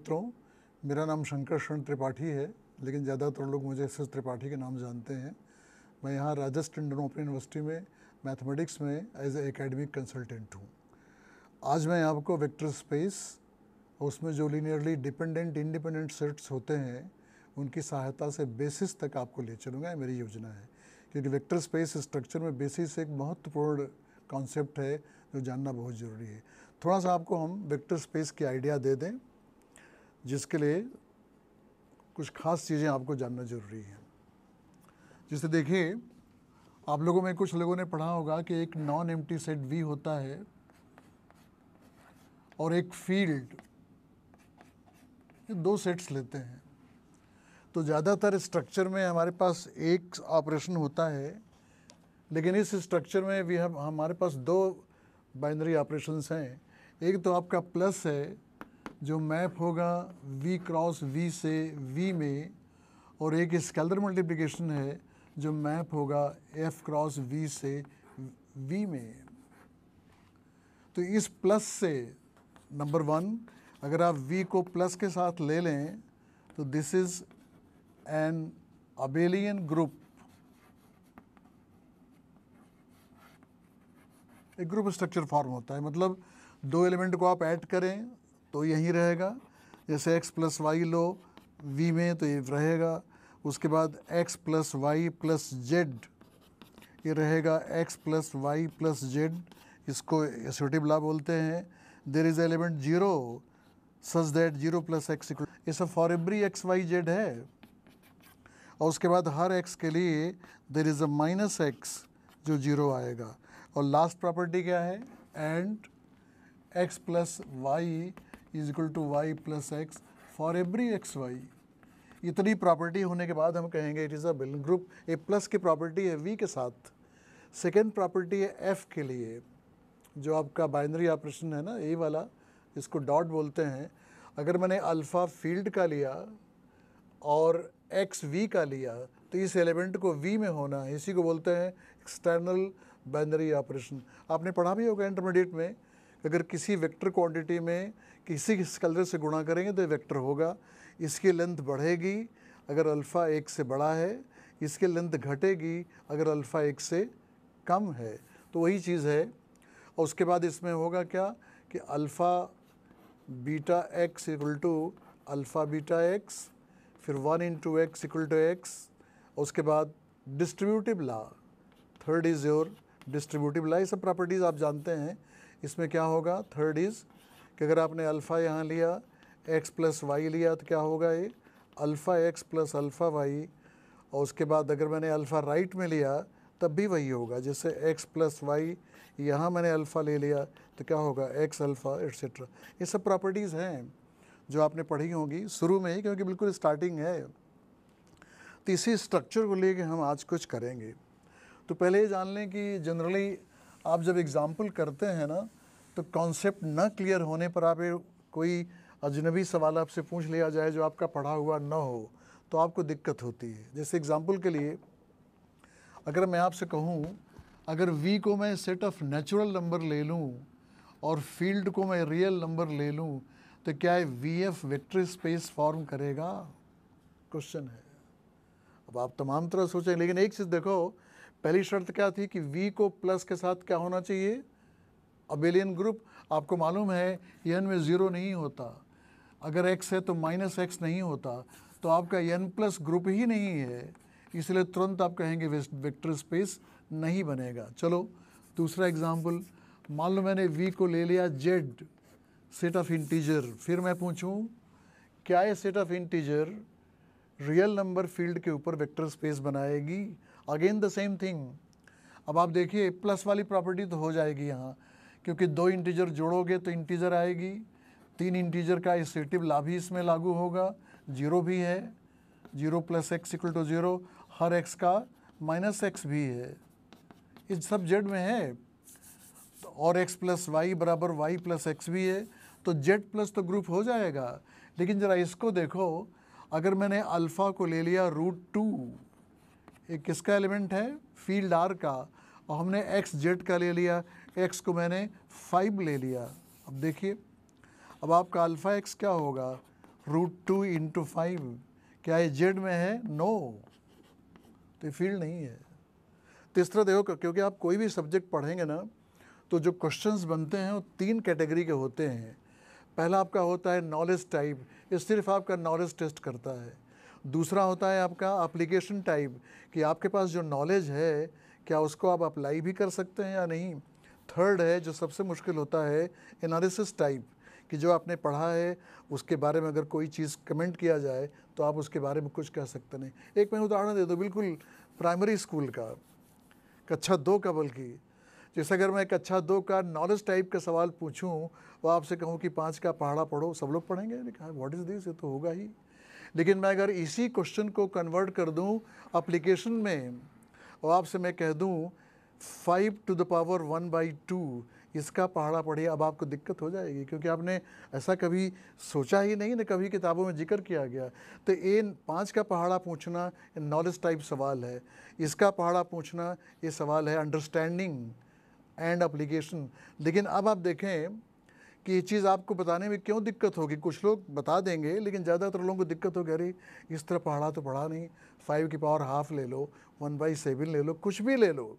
मित्रों मेरा नाम शंकर शरण त्रिपाठी है लेकिन ज़्यादातर लोग मुझे एस त्रिपाठी के नाम जानते हैं मैं यहाँ राजस्थान टंडन ओपन यूनिवर्सिटी में मैथमेटिक्स में एज ए एकेडमिक कंसल्टेंट हूँ आज मैं आपको वेक्टर स्पेस और उसमें जो लीनियरली डिपेंडेंट इंडिपेंडेंट सेट्स होते हैं उनकी सहायता से बेसिस तक आपको ले चलूँगा मेरी योजना है क्योंकि वेक्टर स्पेस स्ट्रक्चर में बेसिस एक महत्वपूर्ण कॉन्सेप्ट है जो जानना बहुत ज़रूरी है थोड़ा सा आपको हम वेक्टर स्पेस की आइडिया दे दें जिसके लिए कुछ खास चीज़ें आपको जानना ज़रूरी है जैसे देखिए आप लोगों में कुछ लोगों ने पढ़ा होगा कि एक नॉन एम्प्टी सेट वी होता है और एक फील्ड दो सेट्स लेते हैं तो ज़्यादातर स्ट्रक्चर में हमारे पास एक ऑपरेशन होता है लेकिन इस स्ट्रक्चर में भी हम हमारे पास दो बाइनरी ऑपरेशंस हैं एक तो आपका प्लस है जो मैप होगा v क्रॉस v से v में और एक स्केलर मल्टीप्लिकेशन है जो मैप होगा f क्रॉस v से v में तो इस प्लस से नंबर वन अगर आप v को प्लस के साथ ले लें तो this is an abelian group एक ग्रुप स्ट्रक्चर फॉर्म होता है मतलब दो एलिमेंट को आप ऐड करें तो यहीं रहेगा जैसे एक्स प्लस वाई लो वी में तो ये रहेगा उसके बाद X plus Y plus Z ये रहेगा X plus Y plus Z इसको एसोटिव ला बोलते हैं there is element zero such that zero plus X ये सब for every X Y Z है और उसके बाद हर एक्स के लिए there is a minus X जो जीरो आएगा और लास्ट प्रॉपर्टी क्या है and x plus Y is equal to Y plus X for every X Y इतनी प्रॉपर्टी होने के बाद हम कहेंगे it is abelian group A plus की प्रॉपर्टी है वी के साथ सेकेंड प्रॉपर्टी है एफ़ के लिए जो आपका बाइनरी ऑपरेशन है ना ए वाला इसको डॉट बोलते हैं अगर मैंने अल्फ़ा फील्ड का लिया और एक्स वी का लिया तो इस एलिमेंट को वी में होना है इसी को बोलते हैं एक्सटर्नल बाइनरी ऑपरेशन आपने पढ़ा भी होगा इंटरमीडिएट में अगर किसी वेक्टर क्वांटिटी में कि इसी स्केलर से गुणा करेंगे तो वेक्टर होगा इसकी लेंथ बढ़ेगी अगर अल्फ़ा एक से बड़ा है इसकी लेंथ घटेगी अगर अल्फ़ा एक से कम है तो वही चीज़ है और उसके बाद इसमें होगा क्या कि alpha beta X equal to alpha beta X फिर one into X equal to X उसके बाद distributive law third is your distributive law ये सब प्रॉपर्टीज़ आप जानते हैं इसमें क्या होगा थर्ड इज़ कि अगर आपने अल्फ़ा यहाँ लिया एक्स प्लस वाई लिया तो क्या होगा ये alpha X plus alpha Y और उसके बाद अगर मैंने अल्फ़ा राइट में लिया तब भी वही होगा जैसे एक्स प्लस वाई यहाँ मैंने अल्फ़ा ले लिया तो क्या होगा एक्स अल्फ़ा एट्सट्रा ये सब प्रॉपर्टीज़ हैं जो आपने पढ़ी होंगी शुरू में ही क्योंकि बिल्कुल स्टार्टिंग है तो इसी स्ट्रक्चर को लेके हम आज कुछ करेंगे तो पहले ये जान लें कि जनरली आप जब एग्ज़ाम्पल करते हैं ना तो कॉन्सेप्ट न क्लियर होने पर आप कोई अजनबी सवाल आपसे पूछ लिया जाए जो आपका पढ़ा हुआ ना हो तो आपको दिक्कत होती है जैसे एग्ज़ाम्पल के लिए अगर मैं आपसे कहूँ अगर वी को मैं सेट ऑफ नेचुरल नंबर ले लूँ और फील्ड को मैं रियल नंबर ले लूँ तो क्या V F vector space form करेगा क्वेश्चन है अब आप तमाम तरह सोचें लेकिन एक चीज़ देखो पहली शर्त क्या थी कि वी को प्लस के साथ क्या होना चाहिए अबेलियन ग्रुप आपको मालूम है यन में ज़ीरो नहीं होता अगर एक्स है तो माइनस एक्स नहीं होता तो आपका यन प्लस ग्रुप ही नहीं है इसलिए तुरंत आप कहेंगे वेक्टर स्पेस नहीं बनेगा चलो दूसरा एग्जाम्पल मान लो मैंने वी को ले लिया जेड सेट ऑफ इंटीजर फिर मैं पूछूं क्या ये set of integer real number field के ऊपर वेक्टर स्पेस बनाएगी अगेन द सेम थिंग अब आप देखिए प्लस वाली प्रॉपर्टी तो हो जाएगी यहाँ क्योंकि दो इंटीजर जोड़ोगे तो इंटीजर आएगी तीन इंटीजर का एसेटिव ला भी इसमें लागू होगा जीरो भी है zero plus X equal to zero हर एक्स का माइनस एक्स भी है इस सब जेड में है तो और एक्स प्लस वाई बराबर वाई प्लस एक्स भी है तो जेड प्लस तो ग्रुप हो जाएगा लेकिन ज़रा इसको देखो अगर मैंने अल्फ़ा को ले लिया रूट टू एक किसका एलिमेंट है फील्ड आर का और हमने एक्स जेड का ले लिया एक्स को मैंने फाइव ले लिया अब देखिए अब आपका अल्फ़ा एक्स क्या होगा रूट टू इंटू फाइव क्या ये जेड में है नो तो फील्ड नहीं है तीसरा तो देखो क्योंकि आप कोई भी सब्जेक्ट पढ़ेंगे ना तो जो क्वेश्चंस बनते हैं वो तीन कैटेगरी के होते हैं पहला आपका होता है नॉलेज टाइप ये सिर्फ आपका नॉलेज टेस्ट करता है दूसरा होता है आपका अप्लीकेशन टाइप कि आपके पास जो नॉलेज है क्या उसको आप अप्लाई भी कर सकते हैं या नहीं थर्ड है जो सबसे मुश्किल होता है एनालिसिस टाइप कि जो आपने पढ़ा है उसके बारे में अगर कोई चीज़ कमेंट किया जाए तो आप उसके बारे में कुछ कह सकते नहीं एक मैं उदाहरण दे दो बिल्कुल प्राइमरी स्कूल का कक्षा दो का बल्कि जैसे अगर मैं कक्षा दो का नॉलेज टाइप का सवाल पूछूं वो आपसे कहूं कि पाँच का पहाड़ा पढ़ो सब लोग पढ़ेंगे लेकिन व्हाट इज़ दिस ये तो होगा ही लेकिन मैं अगर इसी क्वेश्चन को कन्वर्ट कर दूं एप्लीकेशन में और आपसे मैं कह दूं five to the power one by two इसका पहाड़ा पढ़िए अब आपको दिक्कत हो जाएगी क्योंकि आपने ऐसा कभी सोचा ही नहीं ना कभी किताबों में जिक्र किया गया तो ए पाँच का पहाड़ा पूछना नॉलेज टाइप सवाल है इसका पहाड़ा पूछना ये सवाल है अंडरस्टैंडिंग एंड अप्लीकेशन लेकिन अब आप देखें कि ये चीज़ आपको बताने में क्यों दिक्कत होगी कुछ लोग बता देंगे लेकिन ज़्यादातर लोगों को दिक्कत होगी अरे इस तरह पहाड़ा तो पढ़ा नहीं फाइव की पावर हाफ ले लो वन बाई सेवन ले लो कुछ भी ले लो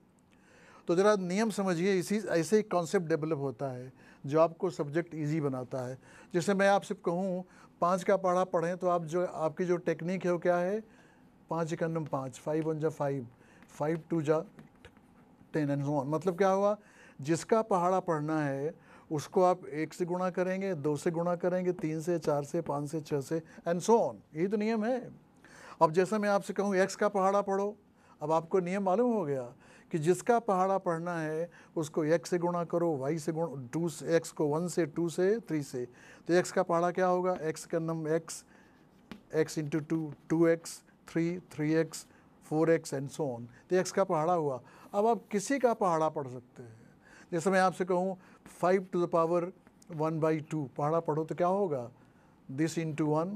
तो ज़रा नियम समझिए इसी ऐसे ही कॉन्सेप्ट डेवलप होता है जो आपको सब्जेक्ट इजी बनाता है जैसे मैं आपसे कहूँ पाँच का पढ़ा पढ़ें तो आप जो आपकी जो टेक्निक है वो क्या है पाँच इकन्नम पाँच फाइव वन जा फाइव फाइव टू जा टेन एंड वन मतलब क्या हुआ जिसका पहाड़ा पढ़ना है उसको आप एक से गुणा करेंगे दो से गुणा करेंगे तीन से चार से पाँच से छः से एंड सो ऑन यही तो नियम है अब जैसा मैं आपसे कहूँ एक्स का पहाड़ा पढ़ो अब आपको नियम मालूम हो गया कि जिसका पहाड़ा पढ़ना है उसको एक्स से गुणा करो वाई से गुणा टू से एक्स को वन से टू से थ्री से तो एक्स का पहाड़ा क्या होगा एक्स का नम X X into two two x three three X four X and so on तो एक्स का पहाड़ा हुआ अब आप किसी का पहाड़ा पढ़ सकते हैं जैसे मैं आपसे कहूँ five to the power one by two पहाड़ा पढ़ो तो क्या होगा दिस इंटू वन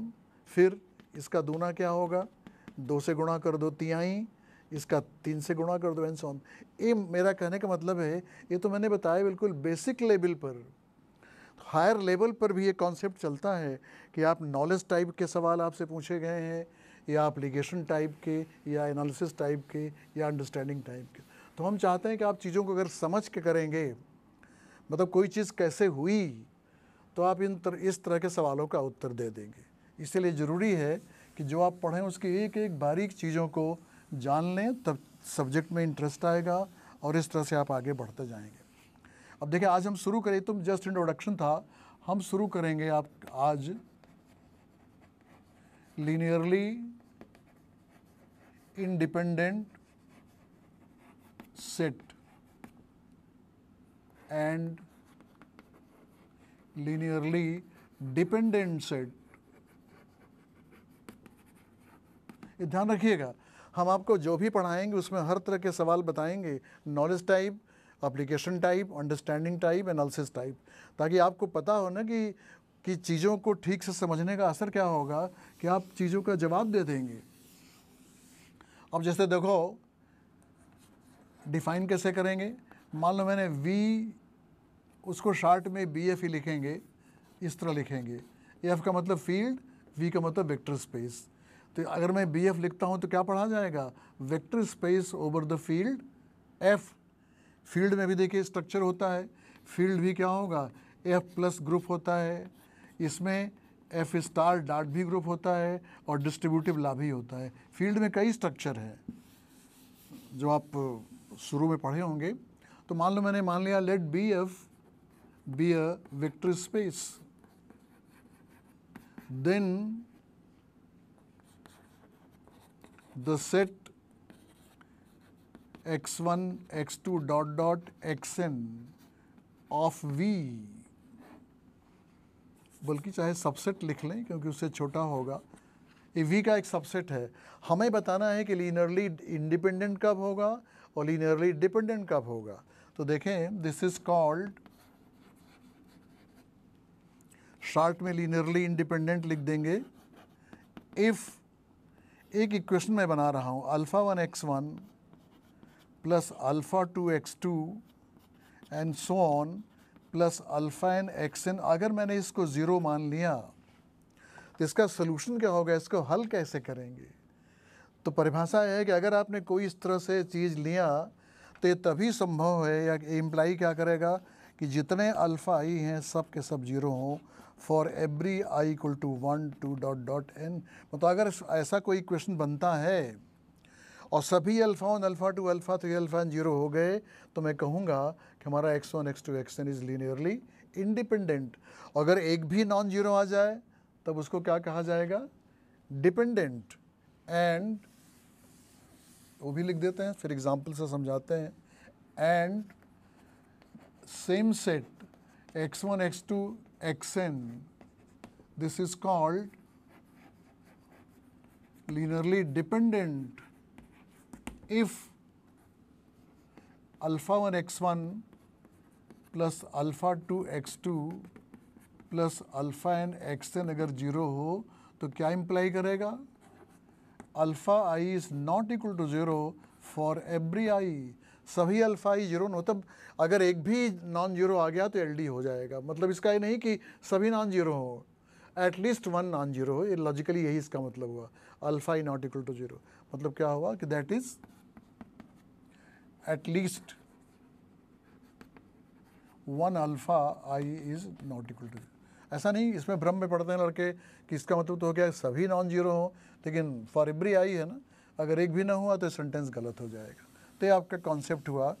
फिर इसका दूना क्या होगा दो से गुणा कर दो तियाई इसका तीन से गुणा कर दो एंड सोन ये मेरा कहने का मतलब है ये तो मैंने बताया बिल्कुल बेसिक लेवल पर हायर तो लेवल पर भी ये कॉन्सेप्ट चलता है कि आप नॉलेज टाइप के सवाल आपसे पूछे गए हैं या अप्लीगेशन टाइप के या एनालिसिस टाइप के या अंडरस्टैंडिंग टाइप के तो हम चाहते हैं कि आप चीज़ों को अगर समझ के करेंगे मतलब कोई चीज़ कैसे हुई तो आप इन तर, इस तरह के सवालों का उत्तर दे देंगे इसलिए ज़रूरी है कि जो आप पढ़ें उसकी एक एक बारीक चीज़ों को जान लें तब सब्जेक्ट में इंटरेस्ट आएगा और इस तरह से आप आगे बढ़ते जाएंगे अब देखिए आज हम शुरू करें तुम जस्ट इंट्रोडक्शन था हम शुरू करेंगे आप आज linearly independent set and dependent set ये ध्यान रखिएगा हम आपको जो भी पढ़ाएंगे उसमें हर तरह के सवाल बताएंगे knowledge type application type understanding type analysis type ताकि आपको पता हो ना कि कि चीज़ों को ठीक से समझने का असर क्या होगा कि आप चीज़ों का जवाब दे देंगे अब जैसे देखो डिफ़ाइन कैसे करेंगे मान लो मैंने वी उसको शार्ट में बी एफ ही लिखेंगे इस तरह लिखेंगे एफ का मतलब फील्ड वी का मतलब वेक्टर स्पेस तो अगर मैं बी एफ लिखता हूँ तो क्या पढ़ा जाएगा vector space over the field F field में भी देखिए स्ट्रक्चर होता है फील्ड भी क्या होगा एफ प्लस ग्रुप होता है इसमें एफ स्टार डॉट भी ग्रुप होता है और डिस्ट्रीब्यूटिव ला भी होता है फील्ड में कई स्ट्रक्चर है जो आप शुरू में पढ़े होंगे तो मान लो मैंने मान लिया let B F be a vector space then the set x1, x2 dot dot xn of V बल्कि चाहे सबसेट लिख लें क्योंकि उससे छोटा होगा ये वी का एक सबसेट है हमें बताना है कि लीनरली इंडिपेंडेंट कब होगा और लीनरली डिपेंडेंट कब होगा तो देखें दिस इज कॉल्ड शार्ट में लीनरली इंडिपेंडेंट लिख देंगे इफ़ एक इक्वेशन मैं बना रहा हूँ alpha one x one plus alpha two x two and so on plus alpha n x n अगर मैंने इसको ज़ीरो मान लिया तो इसका सोल्यूशन क्या होगा इसको हल कैसे करेंगे तो परिभाषा है कि अगर आपने कोई इस तरह से चीज़ लिया तो ये तभी संभव है या इम्प्लाई क्या करेगा कि जितने अल्फ़ा आई हैं सब के सब जीरो हों for every i equal to one two dot dot n मतलब अगर ऐसा कोई क्वेश्चन बनता है और सभी alpha one alpha two alpha three alpha n zero हो गए तो मैं कहूँगा कि हमारा x one x two x n is linearly independent अगर एक भी नॉन जीरो आ जाए तब उसको क्या कहा जाएगा डिपेंडेंट एंड वो भी लिख देते हैं फिर एग्जाम्पल से समझाते हैं and same set x one x two xn this is called linearly dependent if alpha 1 x1 plus alpha two x two plus alpha n x n अगर जीरो हो तो क्या इम्प्लाई करेगा alpha i is not equal to zero for every i सभी alpha i ही zero तब अगर एक भी नॉन जीरो आ गया तो एल हो जाएगा मतलब इसका ये नहीं कि सभी नॉन जीरो हो एटलीस्ट वन नॉन जीरो हो ये लॉजिकली यही इसका मतलब हुआ alpha not equal to zero मतलब क्या हुआ कि that is at least one alpha i is not equal to ऐसा नहीं इसमें भ्रम में पढ़ते हैं लड़के कि इसका मतलब तो हो गया सभी नॉन जीरो हों लेकिन फॉर एवरी आई है ना अगर एक भी ना हुआ तो सेंटेंस गलत हो जाएगा सकते आपका कॉन्सेप्ट हुआ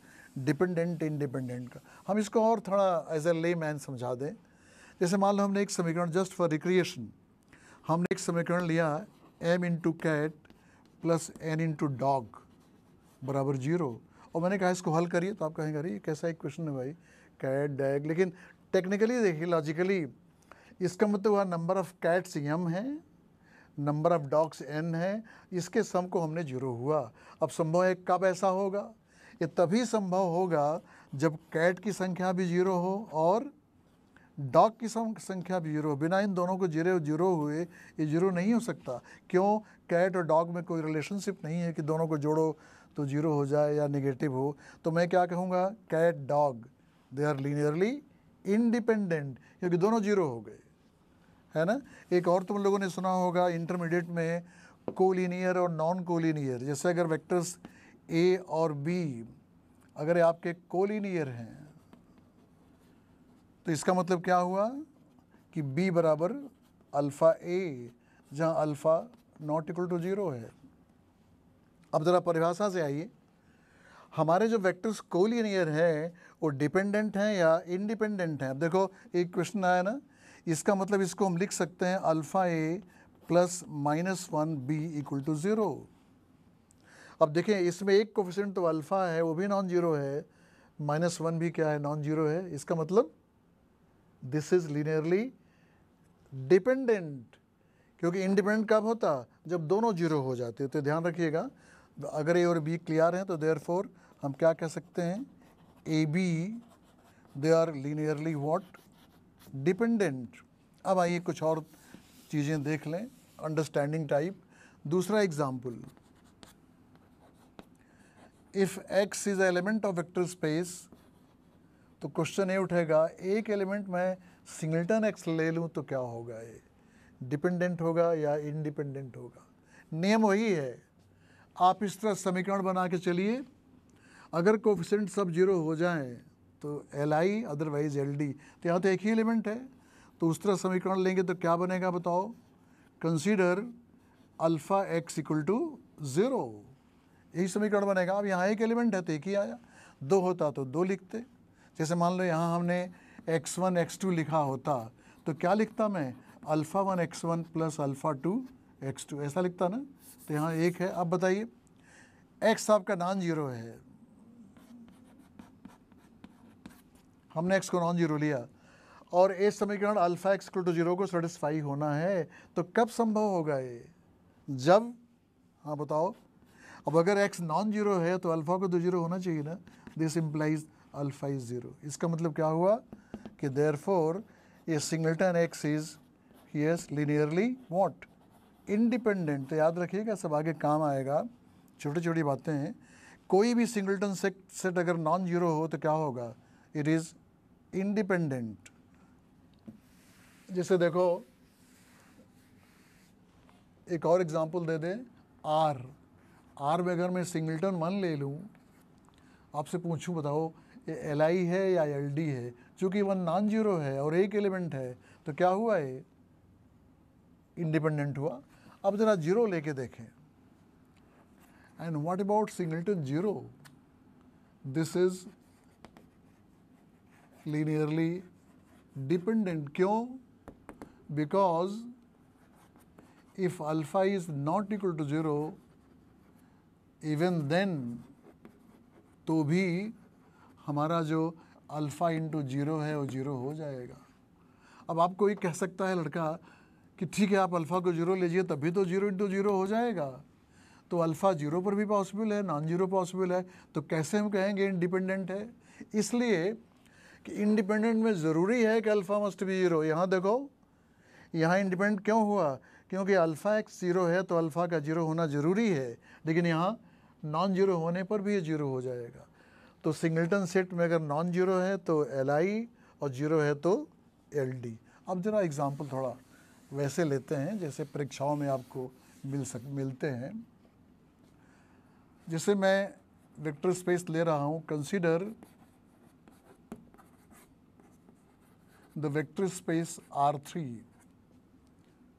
डिपेंडेंट इनडिपेंडेंट का हम इसको और थोड़ा एज ए ले मैन समझा दें जैसे मान लो हमने एक समीकरण जस्ट फॉर रिक्रिएशन हमने एक समीकरण लिया m into cat plus n into dog बराबर जीरो और मैंने कहा इसको हल करिए तो आप कहेंगे अरे कैसा एक क्वेश्चन है भाई कैट डैग लेकिन टेक्निकली देखिए लॉजिकली इसका मतलब हुआ नंबर ऑफ कैट्स यम हैं नंबर ऑफ डॉग्स एन है इसके सम को हमने जीरो हुआ अब संभव है कब ऐसा होगा ये तभी संभव होगा जब कैट की संख्या भी जीरो हो और डॉग की संख्या भी जीरो बिना इन दोनों को जीरो जीरो हुए ये जीरो नहीं हो सकता क्यों कैट और डॉग में कोई रिलेशनशिप नहीं है कि दोनों को जोड़ो तो जीरो हो जाए या निगेटिव हो तो मैं क्या कहूँगा cat dog they are linearly independent क्योंकि दोनों जीरो हो गए है ना एक और तुम लोगों ने सुना होगा इंटरमीडिएट में कोलिनियर और नॉन कोलिनियर जैसे अगर वेक्टर्स ए और बी अगर आपके कोलिनियर हैं तो इसका मतलब क्या हुआ कि बी बराबर अल्फ़ा ए जहां alpha not equal to zero है अब ज़रा परिभाषा से आइए हमारे जो वेक्टर्स कोलिनियर हैं वो डिपेंडेंट हैं या इंडिपेंडेंट हैं अब देखो एक क्वेश्चन आया ना इसका मतलब इसको हम लिख सकते हैं alpha a plus minus one b equal to zero अब देखें इसमें एक कोफिशेंट तो अल्फ़ा है वो भी नॉन जीरो है माइनस वन भी क्या है नॉन जीरो है इसका मतलब दिस इज़ लीनियरली डिपेंडेंट क्योंकि इंडिपेंडेंट कब होता जब दोनों जीरो हो जाते तो ध्यान रखिएगा अगर ए और बी क्लियर हैं तो देयर हम क्या कह सकते हैं a b they are linearly what dependent अब आइए कुछ और चीज़ें देख लें अंडरस्टैंडिंग टाइप दूसरा example if x is element of vector space तो क्वेश्चन ये उठेगा एक एलिमेंट मैं सिंगल्टन एक्स ले लूँ तो क्या होगा ये डिपेंडेंट होगा या इनडिपेंडेंट होगा नियम वही है आप इस तरह समीकरण बना के चलिए अगर कोफिशेंट सब जीरो हो जाएं तो L I otherwise L D तो यहाँ तो एक ही एलिमेंट है तो उस तरह समीकरण लेंगे तो क्या बनेगा बताओ consider alpha x equal to zero यही समीकरण बनेगा अब यहाँ एक एलिमेंट है तो एक ही आया दो होता तो दो लिखते जैसे मान लो यहाँ हमने एक्स वन एक्स टू लिखा होता तो क्या लिखता मैं alpha one x one plus alpha two x two ऐसा लिखता ना तो यहाँ एक है अब बताइए एक्स आपका नॉन जीरो है हमने एक्स को नॉन जीरो लिया और ए समीकरण अल्फा एक्स टू जीरो को सेटिस्फाई होना है तो कब संभव होगा ये जब हाँ बताओ अब अगर एक्स नॉन जीरो है तो अल्फा को दो तो जीरो होना चाहिए ना this implies alpha is zero इसका मतलब क्या हुआ कि therefore a singleton x is yes linearly what independent तो याद रखिएगा सब आगे काम आएगा छोटी छोटी बातें हैं कोई भी सिंगल्टन सेट सेट अगर नॉन जीरो हो तो क्या होगा इट इज़ इंडिपेंडेंट जैसे देखो एक और एग्जांपल दे दें आर आर में अगर मैं सिंगल्टन वन ले लूं आपसे पूछूं बताओ ये एल आई है या एल डी है चूँकि वन नॉन जीरो है और एक एलिमेंट है तो क्या हुआ ये इंडिपेंडेंट हुआ अब ज़रा जीरो लेके देखें and what about singleton zero this is linearly dependent क्यों because if alpha is not equal to zero even then तो भी हमारा जो अल्फ़ा इंटू जीरो है वो जीरो हो जाएगा अब आप कोई कह सकता है लड़का कि ठीक है आप अल्फ़ा को जीरो लीजिए तभी तो जीरो इंटू जीरो हो जाएगा तो अल्फ़ा जीरो पर भी पॉसिबल है नॉन जीरो पॉसिबल है तो कैसे हम कहेंगे इंडिपेंडेंट है इसलिए कि इंडिपेंडेंट में ज़रूरी है कि अल्फ़ा मस्ट भी ज़ीरो यहाँ देखो यहाँ इंडिपेंडेंट क्यों हुआ क्योंकि अल्फ़ा एक्स ज़ीरो है तो अल्फ़ा का ज़ीरो होना ज़रूरी है लेकिन यहाँ नॉन ज़ीरो होने पर भी ये ज़ीरो हो जाएगा तो सिंगल्टन सेट में अगर नॉन ज़ीरो है तो एल आई और ज़ीरो है तो एल डी अब ज़रा एग्ज़ाम्पल थोड़ा वैसे लेते हैं जैसे परीक्षाओं में आपको मिल सक मिलते हैं जैसे मैं वेक्टर स्पेस ले रहा हूँ consider the vector space R three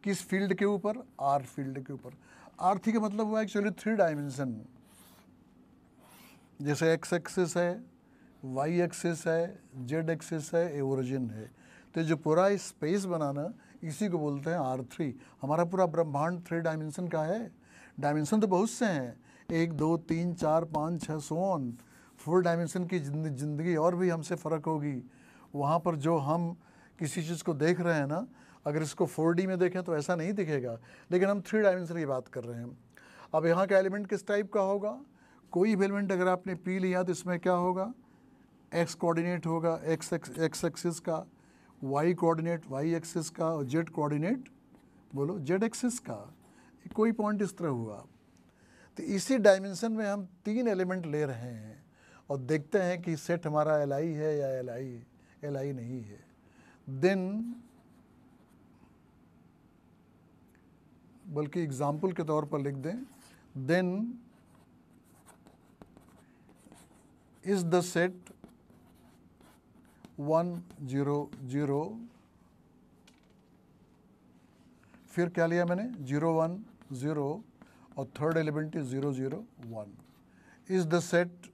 किस फील्ड के ऊपर आर फील्ड के ऊपर आर थ्री का मतलब हुआ एक्चुअली थ्री डायमेंशन जैसे एक्स एक्सिस है वाई एक्सिस है जेड एक्सिस है एवरिजिन है तो जो पूरा स्पेस बनाना इसी को बोलते हैं आर थ्री हमारा पूरा ब्रह्मांड थ्री डायमेंशन का है डायमेंशन तो बहुत से हैं एक दो तीन चार पाँच छः सोन फोर डायमेंशन की जिंदगी और भी हमसे फ़र्क होगी वहाँ पर जो हम किसी चीज़ को देख रहे हैं ना अगर इसको फोर में देखें तो ऐसा नहीं दिखेगा लेकिन हम थ्री डायमेंशन की बात कर रहे हैं अब यहाँ का एलिमेंट किस टाइप का होगा कोई भी एलिमेंट अगर आपने पी लिया तो इसमें क्या होगा एक्स कोऑर्डिनेट होगा एक्स एक्स एक्सिस का वाई कोऑर्डिनेट वाई एक्सिस का और जेड कोऑर्डिनेट बोलो जेड एक्सिस का कोई पॉइंट इस तरह हुआ तो इसी डायमेंशन में हम तीन एलिमेंट ले रहे हैं और देखते हैं कि सेट हमारा एल है या एल आई नहीं है देन बल्कि एग्जाम्पल के तौर पर लिख दें then is the set one zero zero फिर क्या लिया मैंने जीरो वन ज़ीरो और third element is zero zero one is the set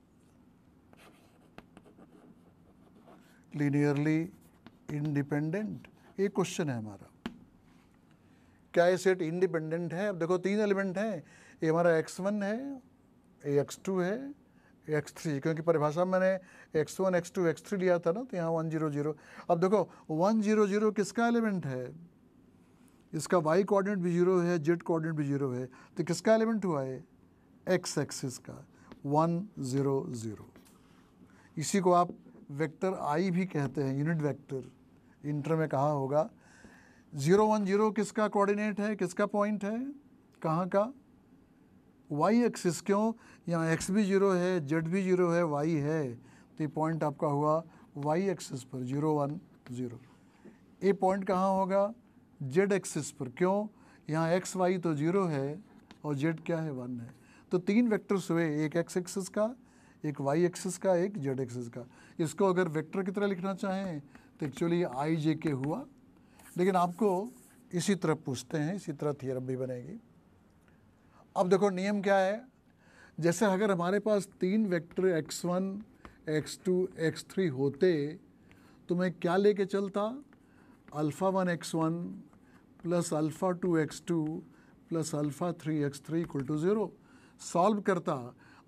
linearly independent ये क्वेश्चन है हमारा क्या ये सेट इंडिपेंडेंट है अब देखो तीन एलिमेंट हैं ये हमारा एक्स वन है ये एक्स टू है एक्स थ्री क्योंकि परिभाषा मैंने x one x two x three लिया था ना तो यहाँ वन जीरो जीरो अब देखो वन जीरो जीरो किसका एलिमेंट है इसका वाई कोऑर्डिनेट भी जीरो है जेड कोऑर्डिनेट भी जीरो है तो किसका एलिमेंट हुआ है एक्स एक्सिस का वन ज़ीरो ज़ीरो इसी को आप वेक्टर आई भी कहते हैं यूनिट वेक्टर इंटर में कहा होगा ज़ीरो वन ज़ीरो किसका कोऑर्डिनेट है किसका पॉइंट है कहाँ का वाई एक्सिस क्यों यहाँ एक्स भी ज़ीरो है जेड भी ज़ीरो है वाई है तो ये पॉइंट आपका हुआ वाई एक्सिस पर ज़ीरो वन ज़ीरो ये पॉइंट कहाँ होगा जेड एक्सिस पर क्यों यहाँ एक्स वाई तो ज़ीरो है और जेड क्या है वन है तो तीन वेक्टर्स हुए एक एक्स एक्सिस का एक वाई एक्सिस का एक जेड एक्सिस का इसको अगर वेक्टर की तरह लिखना चाहें तो एक्चुअली आई जे के हुआ लेकिन आपको इसी तरह पूछते हैं इसी तरह थियरम भी बनेगी अब देखो नियम क्या है जैसे अगर हमारे पास तीन vector x one x two x three होते तो मैं क्या लेके चलता alpha one x one plus alpha two x two plus alpha three x three equal to zero solve करता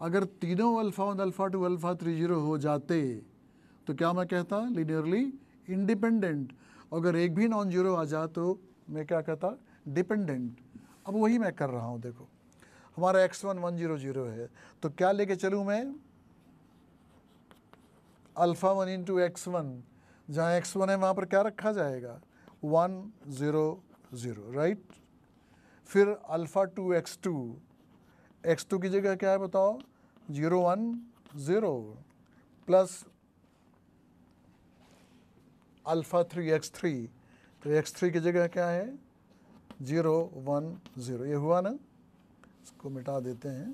अगर तीनों alpha one alpha two alpha three zero हो जाते तो क्या मैं कहता लीनियरली इंडिपेंडेंट अगर एक भी नॉन जीरो आ जा तो मैं क्या कहता डिपेंडेंट अब वही मैं कर रहा हूँ देखो हमारा x one one zero zero है तो क्या लेके चलूँ मैं alpha one into x one जहाँ एक्स वन है वहाँ पर क्या रखा जाएगा वन ज़ीरो ज़ीरो राइट फिर alpha two x two x two की जगह क्या है बताओ zero one zero plus alpha three x three तो एक्स थ्री की जगह क्या है ज़ीरो वन ज़ीरो ये हुआ ना इसको मिटा देते हैं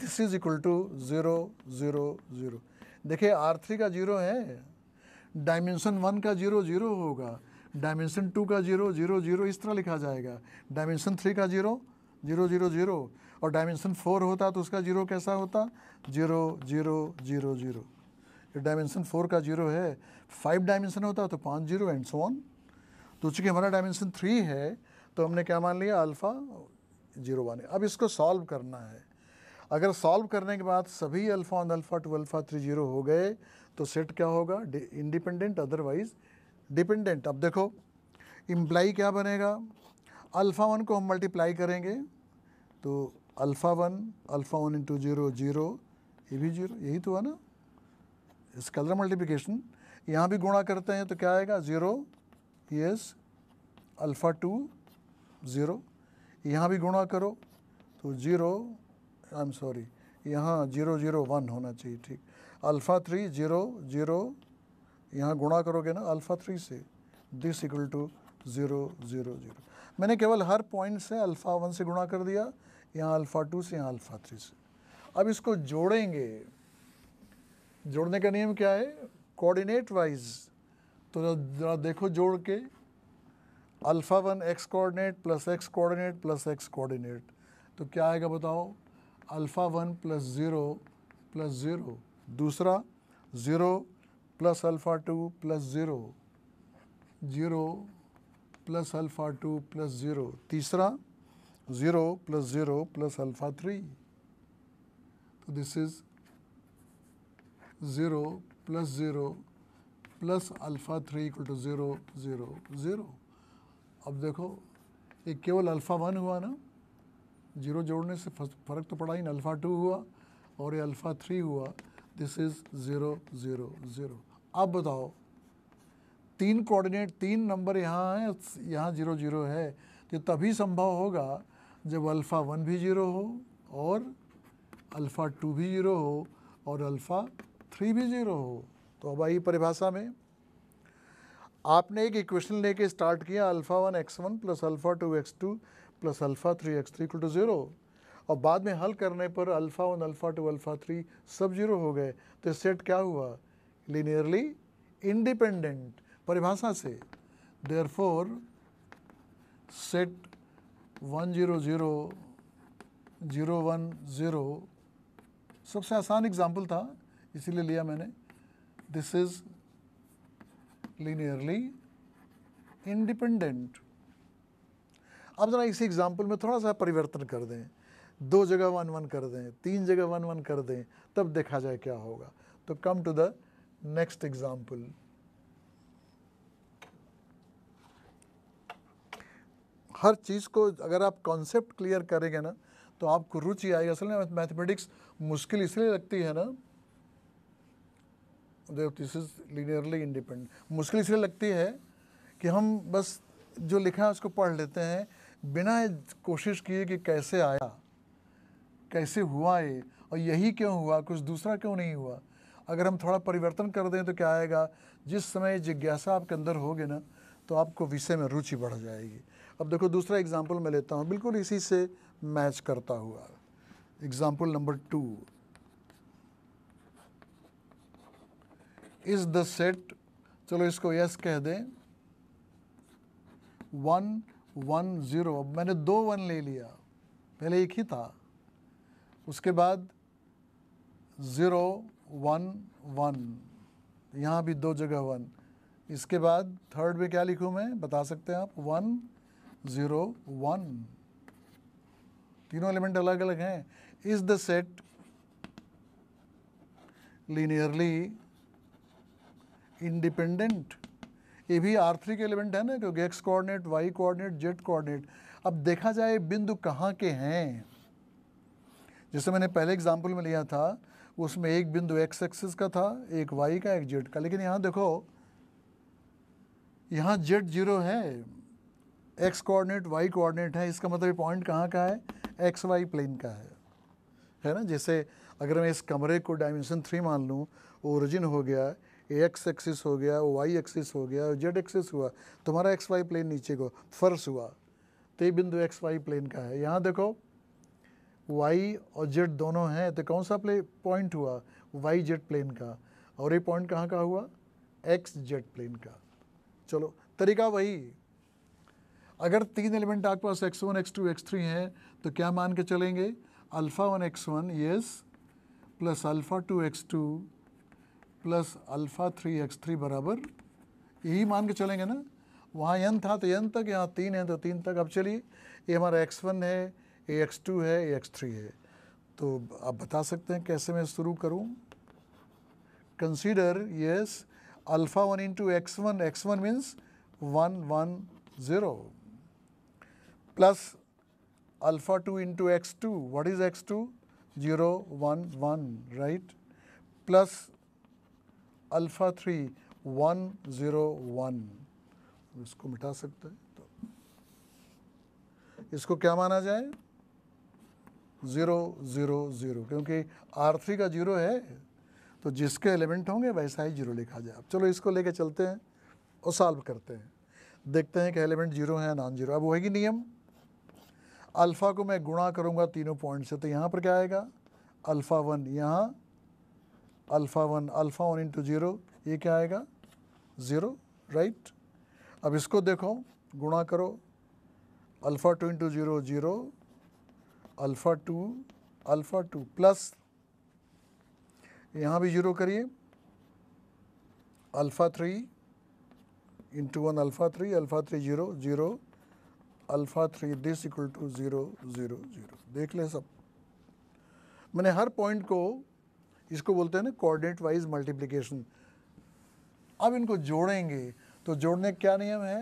this is equal to zero zero zero देखिए आर थ्री का ज़ीरो है डायमेंशन वन का ज़ीरो ज़ीरो होगा डायमेंशन टू का ज़ीरो ज़ीरो ज़ीरो इस तरह लिखा जाएगा डायमेंशन थ्री का ज़ीरो जीरो जीरो जीरो और डायमेंशन फोर होता तो उसका जीरो कैसा होता जीरो जीरो जीरो जीरो तो डायमेंशन फोर का जीरो है फाइव डायमेंशन होता तो पाँच जीरो एंड सो ऑन तो चूँकि हमारा डायमेंशन थ्री है तो हमने क्या मान लिया अल्फ़ा जीरो वन अब इसको सॉल्व करना है अगर सॉल्व करने के बाद सभी alpha one alpha two alpha three zero हो गए तो सेट क्या होगा इंडिपेंडेंट अदरवाइज डिपेंडेंट अब देखो इम्प्लाई क्या बनेगा अल्फ़ा वन को हम मल्टीप्लाई करेंगे तो alpha one alpha one into zero zero ये भी जीरो यही तो है ना स्केलर मल्टीप्लिकेशन यहाँ भी गुणा करते हैं तो क्या आएगा zero yes alpha two zero यहाँ भी गुणा करो तो ज़ीरो आई एम सॉरी यहाँ जीरो जीरो वन होना चाहिए ठीक अल्फ़ा थ्री जीरो जीरो यहाँ गुणा करोगे ना अल्फ़ा थ्री से this equal to zero zero zero मैंने केवल हर पॉइंट से अल्फ़ा वन से गुणा कर दिया यहाँ अल्फ़ा टू से यहाँ अल्फ़ा थ्री से अब इसको जोड़ेंगे जोड़ने का नियम क्या है कोऑर्डिनेट वाइज तो जरा देखो जोड़ के alpha one x coordinate plus x coordinate plus x coordinate तो क्या आएगा बताओ alpha one plus zero plus zero दूसरा zero plus alpha two plus zero zero plus alpha two plus zero तीसरा zero plus zero plus alpha three तो this is zero plus zero plus alpha three equal to zero zero zero अब देखो ये केवल alpha one हुआ ना zero जोड़ने से फ़र्क तो पड़ा ही ना अल्फ़ा टू हुआ और ये अल्फ़ा थ्री हुआ this is zero zero zero अब बताओ तीन कोऑर्डिनेट तीन नंबर यहाँ हैं यहाँ जीरो जीरो है तो तभी संभव होगा जब अल्फ़ा वन भी जीरो हो और अल्फ़ा टू भी जीरो हो और अल्फ़ा थ्री भी ज़ीरो हो तो अब आई परिभाषा में आपने एक इक्वेशन लेके स्टार्ट किया alpha one x one plus alpha two x two plus alpha three x three to zero और बाद में हल करने पर alpha one alpha two alpha three सब ज़ीरो हो गए तो सेट क्या हुआ लीनियरली इंडिपेंडेंट परिभाषा से for set one zero zero zero one zero सबसे आसान एग्जाम्पल था इसीलिए लिया मैंने दिस इज लीनियरली इंडिपेंडेंट अब ज़रा इसी एग्जाम्पल में थोड़ा सा परिवर्तन कर दें दो जगह वन वन कर दें तीन जगह वन वन कर दें तब देखा जाए क्या होगा तो come to the next example हर चीज़ को अगर आप कॉन्सेप्ट क्लियर करेंगे ना तो आपको रुचि आएगी असल में मैथमेटिक्स मुश्किल इसलिए लगती है ना देव इज़ लीनियरली इंडिपेंडेंट मुश्किल इसलिए लगती है कि हम बस जो लिखा है उसको पढ़ लेते हैं बिना कोशिश किए कि कैसे आया कैसे हुआ ये और यही क्यों हुआ कुछ दूसरा क्यों नहीं हुआ अगर हम थोड़ा परिवर्तन कर दें तो क्या आएगा जिस समय जिज्ञासा आपके अंदर होगी ना तो आपको विषय में रुचि बढ़ जाएगी अब देखो दूसरा एग्जाम्पल मैं लेता हूँ बिल्कुल इसी से मैच करता हुआ example number two is the set चलो इसको यस कह दें वन वन ज़ीरो अब मैंने दो वन ले लिया पहले एक ही था उसके बाद ज़ीरो वन वन यहाँ भी दो जगह वन इसके बाद थर्ड में क्या लिखूँ मैं बता सकते हैं आप वन ज़ीरो वन तीनों एलिमेंट अलग अलग हैं is the set linearly independent ये भी आर थ्री के एलिमेंट है ना क्योंकि x coordinate y coordinate z coordinate अब देखा जाए बिंदु कहाँ के हैं जैसे मैंने पहले एग्जाम्पल में लिया था उसमें एक बिंदु एक्स एक्सिस का था एक वाई का एक जेड का लेकिन यहाँ देखो यहाँ जेड जीरो है एक्स कोऑर्डिनेट वाई कोऑर्डिनेट है इसका मतलब पॉइंट कहाँ का है एक्स वाई प्लेन का है है ना जैसे अगर मैं इस कमरे को डायमेंशन थ्री मान लूँ ओरिजिन हो गया एक्स एक्सिस हो गया वाई एक्सिस हो गया जेड एक्सिस हुआ तुम्हारा एक्स वाई प्लेन नीचे को फर्श हुआ तो ये बिंदु एक्स वाई प्लेन का है यहाँ देखो वाई और जेड दोनों हैं तो कौन सा प्ले पॉइंट हुआ वाई जेड प्लेन का और ये पॉइंट कहाँ का हुआ एक्स जेड प्लेन का चलो तरीका वही अगर तीन एलिमेंट आपके पास x one x two x three हैं तो क्या मान के चलेंगे alpha one x one yes plus alpha two x two plus alpha three x three बराबर यही मान के चलेंगे ना वहाँ एन था तो एन तक यहाँ तीन है तो तीन तक अब चलिए ये हमारा एक्स वन है ए एक्स टू है ए एक्स थ्री है तो आप बता सकते हैं कैसे मैं शुरू करूँ consider yes alpha one into x one x one means one one zero plus alpha two into X two what is X two zero one one right plus alpha three one zero one इसको मिटा सकते हैं तो इसको क्या माना जाए zero zero zero क्योंकि आर थ्री का जीरो है तो जिसके एलिमेंट होंगे वैसा ही जीरो लिखा जाए अब चलो इसको लेके चलते हैं और सॉल्व करते हैं देखते हैं कि एलिमेंट जीरो है नॉन जीरो अब वही नियम अल्फ़ा को मैं गुणा करूँगा तीनों पॉइंट से तो यहाँ पर क्या आएगा अल्फ़ा वन यहाँ alpha one alpha one into zero ये क्या आएगा ज़ीरो राइट अब इसको देखो गुणा करो alpha two into zero zero alpha two alpha two plus यहाँ भी ज़ीरो करिए alpha three into one alpha three alpha three zero zero alpha three this equal to zero zero zero देख ले सब मैंने हर पॉइंट को इसको बोलते हैं ना कोऑर्डिनेट वाइज मल्टीप्लिकेशन अब इनको जोड़ेंगे तो जोड़ने क्या नियम है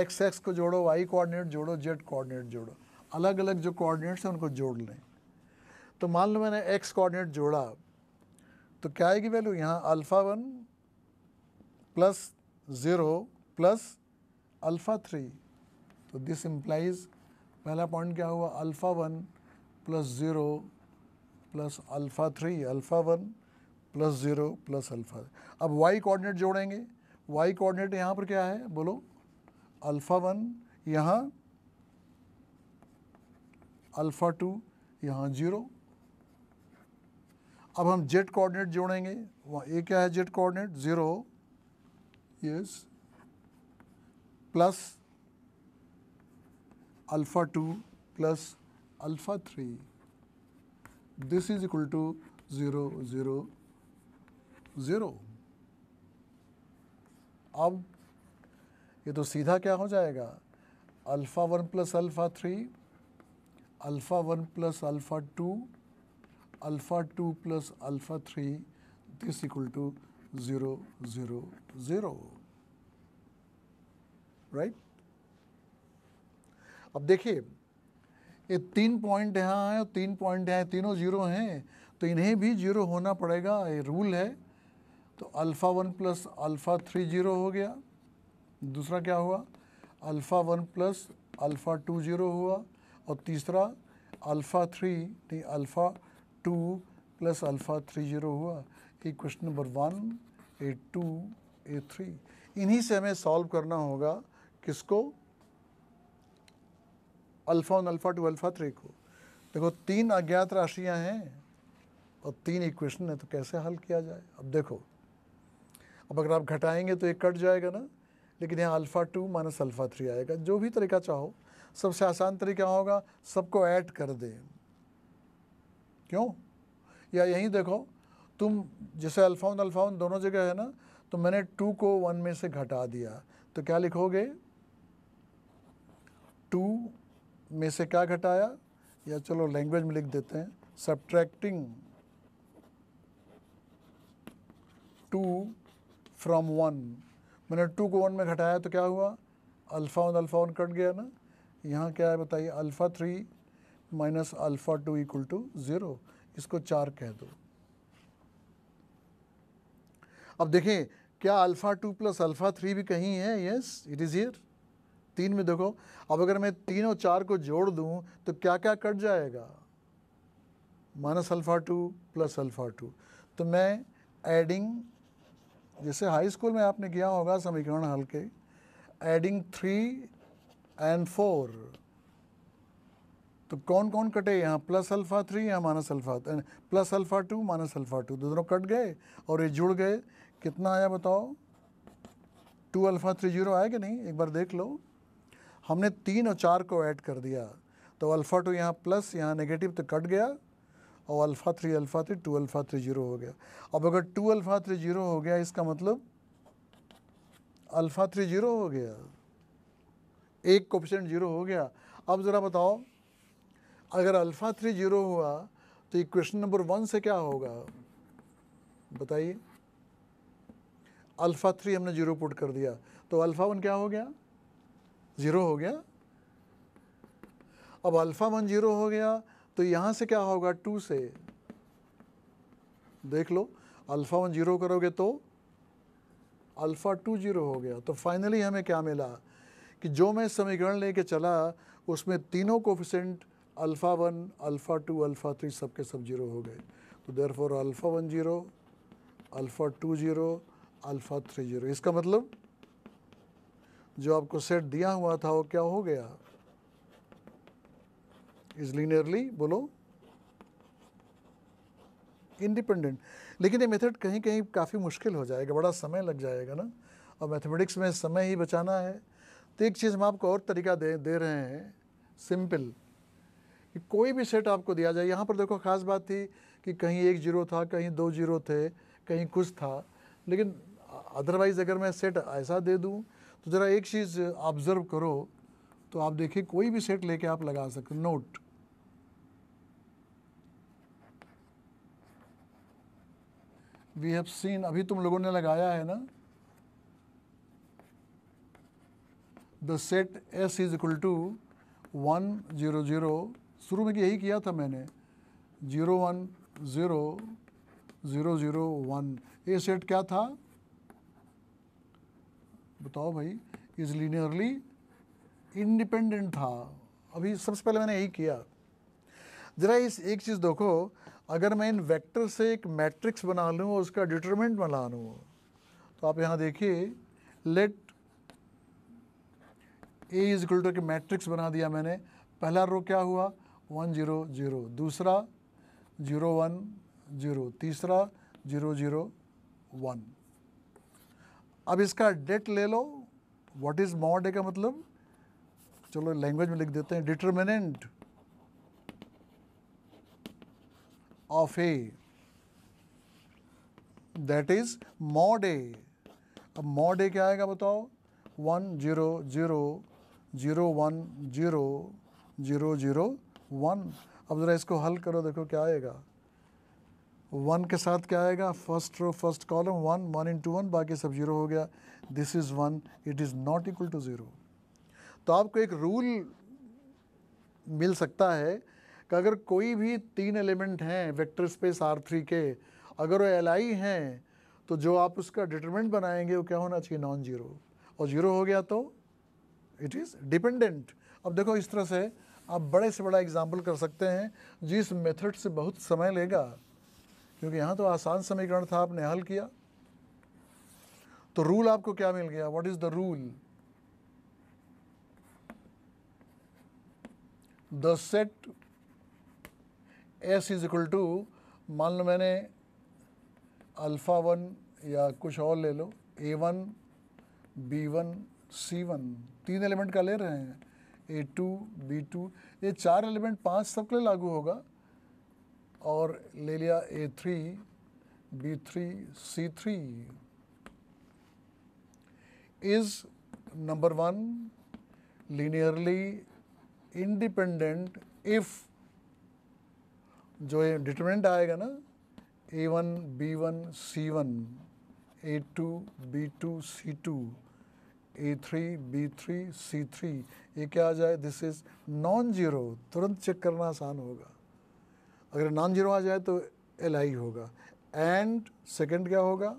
एक्स एक्स को जोड़ो वाई कोऑर्डिनेट जोड़ो जेड कोऑर्डिनेट जोड़ो अलग अलग जो कोऑर्डिनेट्स हैं उनको जोड़ लें तो मान लो मैंने एक्स कोऑर्डिनेट जोड़ा तो क्या आएगी वैल्यू यहाँ alpha one plus zero plus alpha three तो दिस इम्प्लाइज़ पहला पॉइंट क्या हुआ alpha one plus zero plus alpha three alpha one plus zero plus alpha अब वाई कोऑर्डिनेट जोड़ेंगे वाई कोऑर्डिनेट यहाँ पर क्या है बोलो अल्फ़ा वन यहाँ अल्फ़ा टू यहाँ ज़ीरो अब हम जेड कोऑर्डिनेट जोड़ेंगे वहाँ ए क्या है Z coordinate zero yes plus alpha two plus alpha three this is equal to 0, 0, 0. अब ये तो सीधा क्या हो जाएगा alpha one plus alpha three alpha one plus alpha two alpha two plus alpha three this equal to zero zero zero right अब देखिए ये तीन पॉइंट यहाँ है तीन पॉइंट यहाँ तीनों जीरो हैं तो इन्हें भी जीरो होना पड़ेगा ये रूल है तो alpha one plus alpha three zero हो गया दूसरा क्या हुआ alpha one plus alpha two zero हुआ और तीसरा अल्फ़ा थ्री नहीं alpha two plus alpha three zero हुआ ये question number one A two A three इन्हीं से हमें सॉल्व करना होगा किसको alpha one alpha two alpha three को देखो तीन अज्ञात राशियां हैं और तीन इक्वेशन है तो कैसे हल किया जाए अब देखो अब अगर आप घटाएंगे तो एक कट जाएगा ना लेकिन यहाँ alpha two minus alpha three आएगा जो भी तरीका चाहो सबसे आसान तरीका होगा सबको ऐड कर दें क्यों या यहीं देखो तुम जैसे अल्फ़ा वन अल्फ़ा वन दोनों जगह है ना तो मैंने टू को वन में से घटा दिया तो क्या लिखोगे टू में से क्या घटाया या चलो लैंग्वेज में लिख देते हैं सब्ट्रैक्टिंग टू फ्रॉम वन मैंने टू को वन में घटाया तो क्या हुआ alpha one alpha one cut गया ना यहाँ क्या है बताइए alpha three minus alpha two equal to zero इसको चार कह दो अब देखें क्या alpha two plus alpha three भी कहीं है यस इट इज़ हियर तीन में देखो अब अगर मैं तीन और चार को जोड़ दूं तो क्या क्या कट जाएगा minus alpha two plus alpha two तो मैं एडिंग जैसे हाई स्कूल में आपने किया होगा समीकरण हल के एडिंग थ्री एंड फोर तो कौन कौन कटे यहाँ प्लस अल्फ़ा थ्री या minus alpha plus alpha two minus alpha two दोनों कट गए और ये जुड़ गए कितना आया बताओ टू अल्फ़ा थ्री जीरो आया कि नहीं एक बार देख लो हमने तीन और चार को ऐड कर दिया तो अल्फ़ा टू यहाँ प्लस यहाँ नेगेटिव तो कट गया और alpha three alpha three two alpha three zero हो गया अब अगर टू अल्फ़ा थ्री जीरो हो गया इसका मतलब अल्फ़ा थ्री जीरो हो गया एक कोपिशेंट जीरो हो गया अब ज़रा बताओ अगर अल्फ़ा थ्री जीरो हुआ तो इक्वेशन नंबर वन से क्या होगा बताइए अल्फ़ा थ्री हमने जीरो पुट कर दिया तो अल्फ़ा वन क्या हो गया ज़ीरो हो गया अब अल्फ़ा वन ज़ीरो हो गया तो यहाँ से क्या होगा टू से देख लो अल्फ़ा वन ज़ीरो करोगे तो अल्फ़ा टू ज़ीरो हो गया तो फाइनली हमें क्या मिला कि जो मैं समीकरण लेके चला उसमें तीनों coefficient alpha one alpha two alpha three सब के सब जीरो हो गए तो there alpha one zero alpha two zero alpha three zero इसका मतलब जो आपको सेट दिया हुआ था वो क्या हो गया इज लीनियरली बोलो इंडिपेंडेंट लेकिन ये मेथड कहीं कहीं काफ़ी मुश्किल हो जाएगा बड़ा समय लग जाएगा ना और मैथमेटिक्स में समय ही बचाना है तो एक चीज़ हम आपको और तरीका दे दे रहे हैं सिंपल कि कोई भी सेट आपको दिया जाए यहाँ पर देखो ख़ास बात थी कि कहीं एक जीरो था कहीं दो जीरो थे कहीं कुछ था लेकिन अदरवाइज़ अगर मैं सेट ऐसा दे दूँ तो ज़रा एक चीज़ ऑब्ज़र्व करो तो आप देखिए कोई भी सेट लेके आप लगा सकते नोट वी हैव सीन अभी तुम लोगों ने लगाया है ना the set S is equal to one zero zero शुरू में यही किया था मैंने zero one zero zero zero one ये सेट क्या था बताओ भाई इज लीनियरली इंडिपेंडेंट था अभी सबसे पहले मैंने यही किया ज़रा इस एक चीज़ देखो अगर मैं इन वेक्टर से एक मैट्रिक्स बना लूँ और उसका डिटरमेंट बना लूँ तो आप यहाँ देखिए let A is equal to के मैट्रिक्स बना दिया मैंने पहला रो क्या हुआ वन जीरो जीरो दूसरा जीरो वन जीरो तीसरा जीरो जीरो वन अब इसका डेट ले लो व्हाट इज मॉड का मतलब चलो लैंग्वेज में लिख देते हैं determinant of A that is mod A अब मॉड ए क्या आएगा बताओ one zero zero zero one zero zero zero one अब ज़रा इसको हल करो देखो क्या आएगा वन के साथ क्या आएगा first row first column one one into one बाकी सब जीरो हो गया this is one it is not equal to zero तो आपको एक रूल मिल सकता है कि अगर कोई भी तीन एलिमेंट हैं वेक्टर स्पेस आर थ्री के अगर वो एल आई हैं तो जो आप उसका डिटरमेंट बनाएंगे वो क्या होना चाहिए नॉन जीरो और जीरो हो गया तो इट इज़ डिपेंडेंट अब देखो इस तरह से आप बड़े से बड़ा एग्जाम्पल कर सकते हैं जिस मेथड से बहुत समय लेगा क्योंकि यहाँ तो आसान समीकरण था आपने हल किया तो रूल आपको क्या मिल गया what is the rule the set S is equal to मान लो मैंने अल्फ़ा वन या कुछ और ले लो A one B one C one तीन एलिमेंट का ले रहे हैं ए टू बी टू ये चार एलिमेंट पांच सबके लिए लागू होगा और ले लिया A three B three C three is number one linearly independent if जो ये डिटर्मिनेंट आएगा ना A one B one C one A two B two C two A three B three C three ये क्या आ जाए this is non zero तुरंत check करना आसान होगा अगर नॉन जीरो आ जाए तो एल आई होगा एंड सेकंड क्या होगा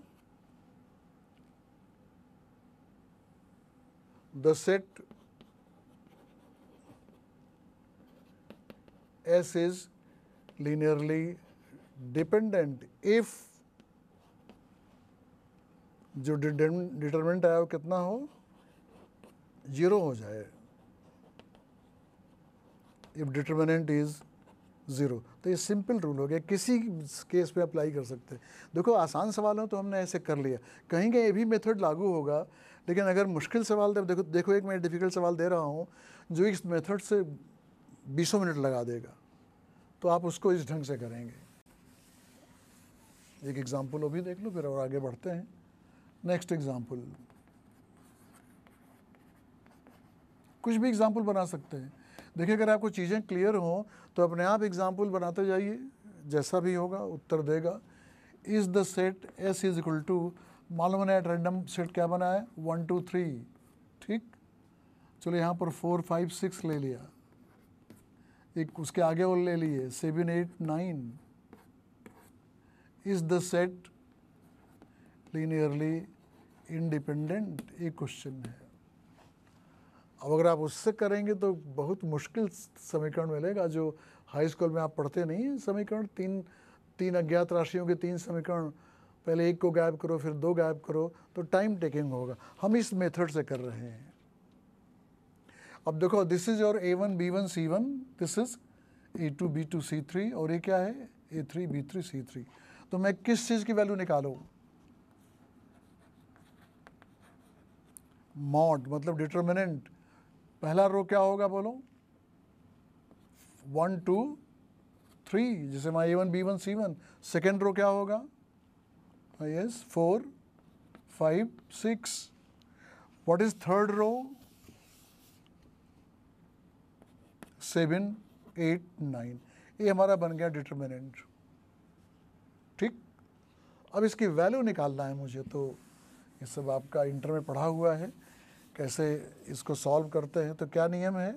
the set S is linearly dependent if जो डिटरमिनेंट आया वो कितना हो जीरो हो जाए इफ डिटरमिनेंट इज़ ज़ीरो तो ये सिंपल रूल हो गया किसी केस पे अप्लाई कर सकते हैं देखो आसान सवाल हो तो हमने ऐसे कर लिया कहीं कहीं ये भी मेथड लागू होगा लेकिन अगर मुश्किल सवाल देखो देखो एक मैं डिफ़िकल्ट सवाल दे रहा हूँ जो इस मेथड से बीसों मिनट लगा देगा तो आप उसको इस ढंग से करेंगे एक एग्ज़ाम्पल वो भी देख लो फिर और आगे बढ़ते हैं नेक्स्ट एग्ज़ाम्पल कुछ भी एग्ज़ाम्पल बना सकते हैं देखिए अगर आपको चीज़ें क्लियर हों तो अपने आप एग्ज़ाम्पल बनाते जाइए जैसा भी होगा उत्तर देगा is the set S is equal to मालूम है एट रैंडम सेट क्या बनाए है वन टू थ्री ठीक चलो यहाँ पर फोर फाइव सिक्स ले लिया एक उसके आगे और ले लिए seven eight nine is the set linearly independent एक क्वेश्चन है अब अगर आप उससे करेंगे तो बहुत मुश्किल समीकरण मिलेगा जो हाई स्कूल में आप पढ़ते नहीं समीकरण तीन तीन अज्ञात राशियों के तीन समीकरण पहले एक को गायब करो फिर दो गायब करो तो टाइम टेकिंग होगा हम इस मेथड से कर रहे हैं अब देखो this is your A one B one C one this is A two B two C three और ये क्या है A three B three C three तो मैं किस चीज़ की वैल्यू निकालो मॉड मतलब डिटर्मिनेंट पहला रो क्या होगा बोलो वन टू थ्री जैसे my A one B one C one second row क्या होगा yes four five six what is third row seven eight nine ये हमारा बन गया डिटर्मिनेंट ठीक अब इसकी वैल्यू निकालना है मुझे तो ये सब आपका इंटर में पढ़ा हुआ है कैसे इसको सॉल्व करते हैं तो क्या नियम है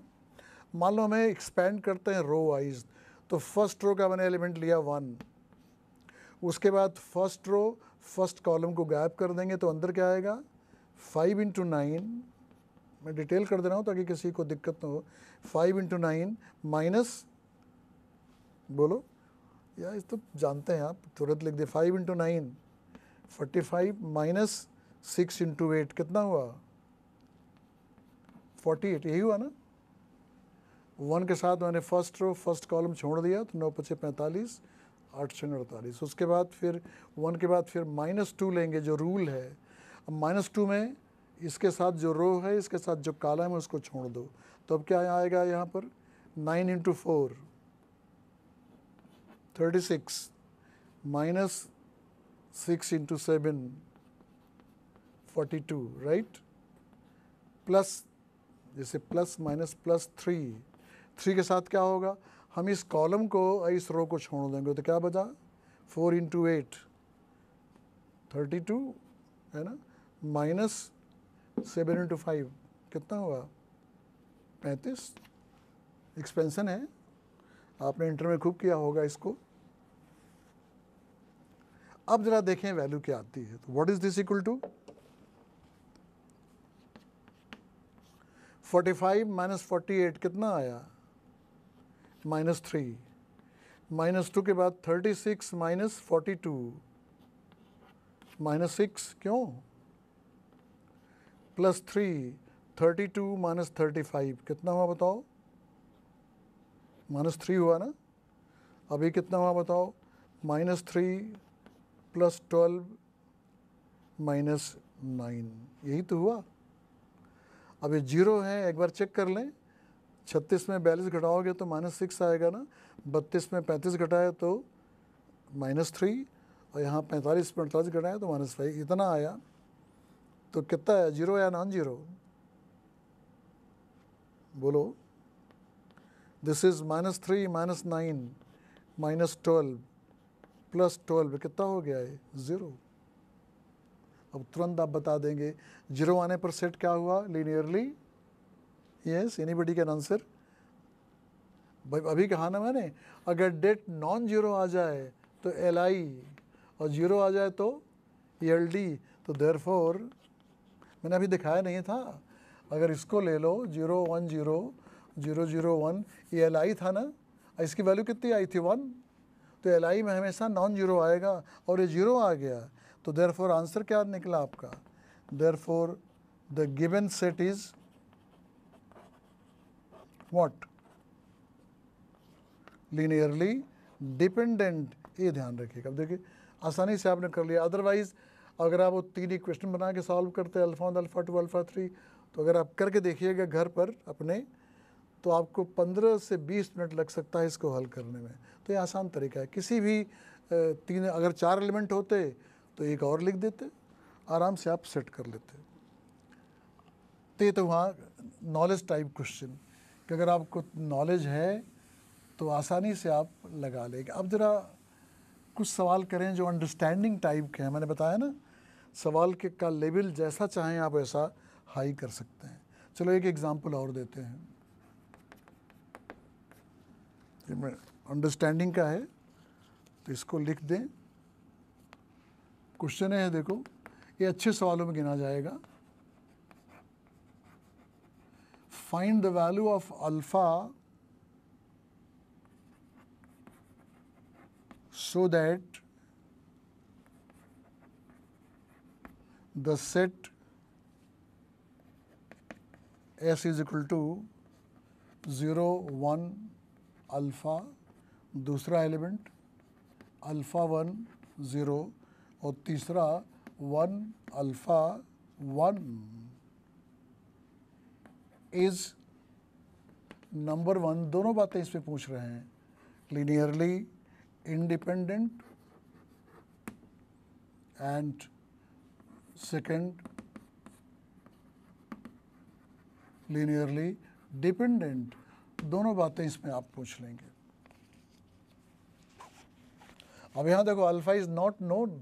मान लो हमें एक्सपेंड करते हैं रो वाइज तो फर्स्ट रो का मैंने एलिमेंट लिया वन उसके बाद फर्स्ट रो फर्स्ट कॉलम को गैप कर देंगे तो अंदर क्या आएगा फाइव इंटू नाइन मैं डिटेल कर दे रहा हूँ ताकि किसी को दिक्कत ना हो फाइव इंटू नाइन माइनस बोलो या इस तो जानते हैं आप तुरंत लिख दिए five into nine forty five minus six into eight कितना हुआ फोर्टी एट यही हुआ ना वन के साथ मैंने फर्स्ट रो फर्स्ट कॉलम छोड़ दिया तो नौ पचे पैंतालीस आठ छः अड़तालीस उसके बाद फिर वन के बाद फिर माइनस टू लेंगे जो रूल है अब माइनस टू में इसके साथ जो रो है इसके साथ जो काला है उसको छोड़ दो तो अब क्या आएगा यहाँ पर nine into four thirty six minus six into seven forty two right plus जैसे plus minus plus three three के साथ क्या होगा हम इस कॉलम को इस रो को छोड़ देंगे तो क्या बचा four into eight thirty two है ना माइनस सेवन इंटू फाइव कितना हुआ पैंतीस एक्सपेंसन है आपने इंटर में खूब किया होगा इसको अब ज़रा देखें वैल्यू क्या आती है तो what is this equal to forty five minus forty eight कितना आया माइनस थ्री माइनस टू के बाद thirty six minus forty two minus six क्यों plus three thirty two minus thirty five कितना हुआ बताओ माइनस थ्री हुआ ना अभी कितना हुआ बताओ minus three plus twelve minus nine यही तो हुआ अब ये जीरो है एक बार चेक कर लें छत्तीस में बयालीस घटाओगे तो माइनस सिक्स आएगा ना बत्तीस में पैंतीस घटाए तो माइनस थ्री और यहाँ पैंतालीस में अड़तालीस घटाए तो माइनस फाइव इतना आया तो कितना आया जीरो या नॉन जीरो बोलो this is minus three minus nine minus twelve plus twelve कितना हो गया है ज़ीरो अब तुरंत आप बता देंगे जीरो आने पर सेट क्या हुआ linearly yes anybody can answer अभी कहा ना मैंने अगर डेट नॉन जीरो आ जाए तो एल आई और जीरो आ जाए तो एल डी तो देर फोर मैंने अभी दिखाया नहीं था अगर इसको ले लो zero one zero zero zero one ये एल आई था ना इसकी वैल्यू कितनी आई थी वन तो एल आई में हमेशा नॉन जीरो आएगा और ये जीरो आ गया तो देर फोर आंसर क्या निकला आपका therefore the given set is what linearly dependent ये ध्यान रखिएगा अब देखिए आसानी से आपने कर लिया अदरवाइज अगर आप वो तीन ही क्वेश्चन बना के सॉल्व करते हैं alpha alpha two alpha three तो अगर आप करके देखिएगा घर पर अपने तो आपको 15 से 20 मिनट लग सकता है इसको हल करने में तो ये आसान तरीका है किसी भी तीन अगर चार एलिमेंट होते तो एक और लिख देते आराम से आप सेट कर लेते तो ये तो वहाँ नॉलेज टाइप क्वेश्चन कि अगर आपको नॉलेज है तो आसानी से आप लगा लेंगे अब ज़रा कुछ सवाल करें जो अंडरस्टैंडिंग टाइप के हैं मैंने बताया ना सवाल के का लेवल जैसा चाहें आप वैसा हाई कर सकते हैं चलो एक एग्ज़ाम्पल और देते हैं अंडरस्टैंडिंग का है तो इसको लिख दें क्वेश्चन है देखो ये अच्छे सवालों में गिना जाएगा find the value of alpha so that the set S is equal to zero one alpha दूसरा एलिमेंट अल्फा वन ज़ीरो और तीसरा one alpha one is number one दोनों बातें इसमें पूछ रहे हैं linearly independent and second linearly dependent दोनों बातें इसमें आप पूछ लेंगे अब यहां देखो अल्फा इज़ नॉट नोन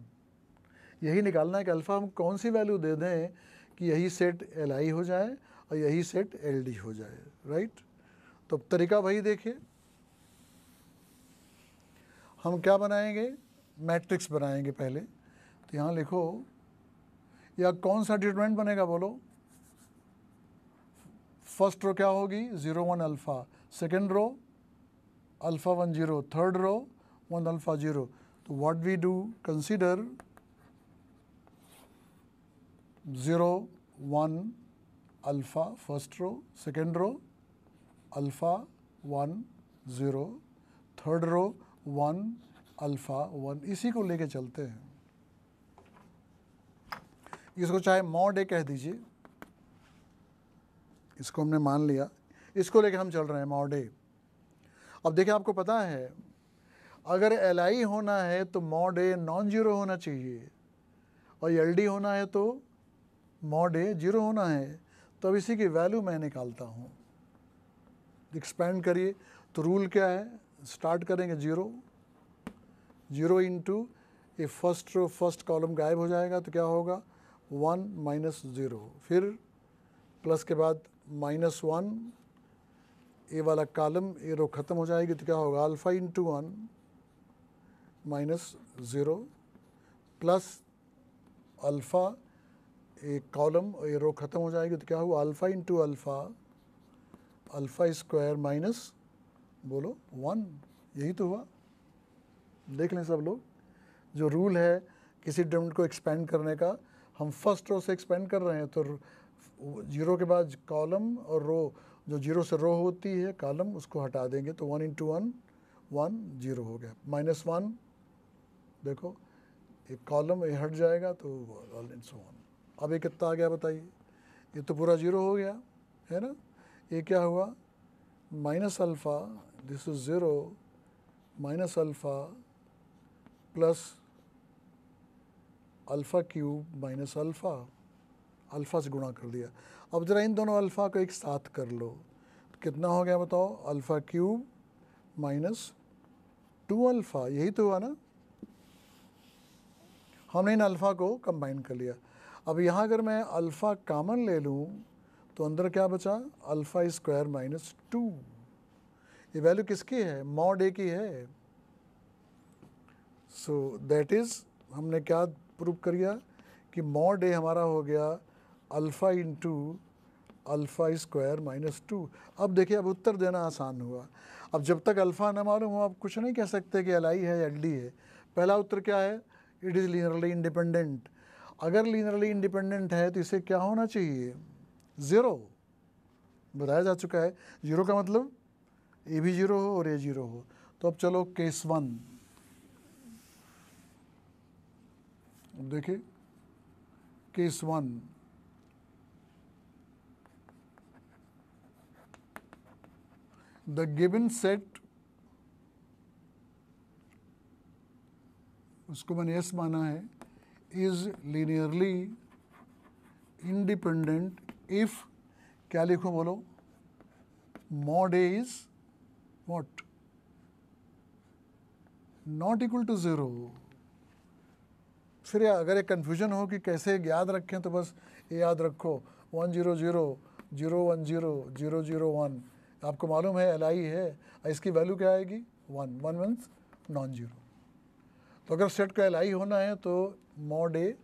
यही निकालना है कि अल्फ़ा हम कौन सी वैल्यू दे दें कि यही सेट एल आई हो जाए और यही सेट एल डी हो जाए राइट तो तरीका वही देखिए हम क्या बनाएंगे मैट्रिक्स बनाएंगे पहले तो यहाँ लिखो या कौन सा ट्रीटमेंट बनेगा बोलो फर्स्ट रो क्या होगी zero one alpha second row alpha one zero third row one alpha zero तो what we do consider 0, 1, alpha, first row, second row, alpha, 1, 0, third row, 1, alpha one इसी को लेके चलते हैं इसको चाहे मॉड ए कह दीजिए इसको हमने मान लिया इसको लेके हम चल रहे हैं मॉड ए अब देखिए आपको पता है अगर एल होना है तो मॉड ए नॉन ज़ीरो होना चाहिए और एल होना है तो मॉड ए जीरो होना है तो अब इसी की वैल्यू मैं निकालता हूँ एक्सपेंड करिए तो रूल क्या है स्टार्ट करेंगे जीरो जीरो इंटू ये फर्स्ट रो फर्स्ट कॉलम गायब हो जाएगा तो क्या होगा वन माइनस ज़ीरो फिर प्लस के बाद माइनस वन ये वाला कॉलम ये रो ख़त्म हो जाएगी तो क्या होगा alpha into one minus zero plus alpha एक कॉलम ये रो ख़त्म हो जाएगी तो क्या हुआ alpha into alpha alpha square minus बोलो वन यही तो हुआ देख लें सब लोग जो रूल है किसी डोमेंट को एक्सपेंड करने का हम फर्स्ट रो से एक्सपेंड कर रहे हैं तो जीरो के बाद कॉलम और रो जो जीरो से रो होती है कॉलम उसको हटा देंगे तो one into one one zero हो गया माइनस वन देखो एक कॉलम ये हट जाएगा तो इन सो वन अब ये कितना आ गया बताइए ये तो पूरा ज़ीरो हो गया है ना ये क्या हुआ minus alpha this is zero minus alpha plus alpha cube minus alpha alpha से गुणा कर दिया अब ज़रा इन दोनों अल्फ़ा को एक साथ कर लो कितना हो गया बताओ alpha cube minus two alpha यही तो हुआ ना हमने इन अल्फ़ा को कंबाइन कर लिया अब यहाँ अगर मैं अल्फ़ा कामन ले लूँ तो अंदर क्या बचा अल्फ़ा स्क्वायर माइनस टू ये वैल्यू किसकी है मॉड ए की है सो दैट इज़ हमने क्या प्रूव कर दिया कि मॉड ए हमारा हो गया alpha into alpha square minus two अब देखिए अब उत्तर देना आसान हुआ अब जब तक अल्फ़ा ना मालूम हो आप कुछ नहीं कह सकते कि एल आई है एल डी है पहला उत्तर क्या है इट इज़ लीनरली इंडिपेंडेंट अगर लीनरली इंडिपेंडेंट है तो इसे क्या होना चाहिए ज़ीरो बताया जा चुका है जीरो का मतलब ए भी जीरो हो और ए जीरो हो तो अब चलो केस वन देखिए case one the given set उसको मैंने एस माना है इज लीनियरली इंडिपेंडेंट इफ क्या लिखो बोलो mod a is what not equal to zero फिर अगर एक कन्फ्यूजन हो कि कैसे याद रखें तो बस ये याद रखो one zero zero zero one zero zero zero one आपको मालूम है एल आई है इसकी वैल्यू क्या आएगी one one one non zero तो अगर सेट का एल आई होना है तो मॉड ए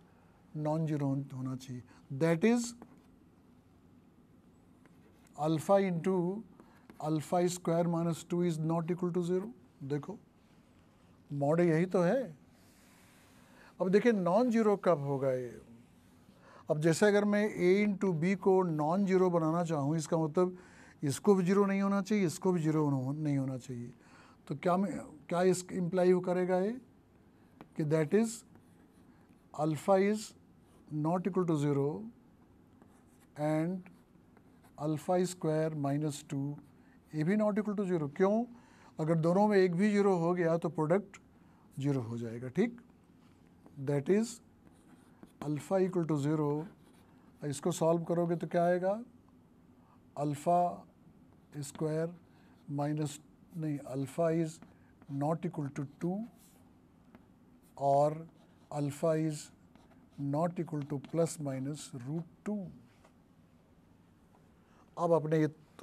नॉन जीरो होना चाहिए that is alpha into alpha square minus two is not equal to zero देखो मॉड यही तो है अब देखिए नॉन जीरो कब होगा ये अब जैसे अगर मैं ए इंटू बी को नॉन जीरो बनाना चाहूँ इसका मतलब इसको भी जीरो नहीं होना चाहिए इसको भी जीरो नहीं होना चाहिए तो क्या मैं क्या इस इम्प्लाई करेगा ये कि that is alpha is not equal to zero and alpha square minus two ये भी नॉट इक्वल टू ज़ीरो क्यों अगर दोनों में एक भी ज़ीरो हो गया तो प्रोडक्ट ज़ीरो हो जाएगा ठीक that is alpha equal to zero इसको सॉल्व करोगे तो क्या आएगा अल्फ़ा स्क्वायर माइनस नहीं alpha is not equal to two or alpha is not equal to plus minus root two अब अपने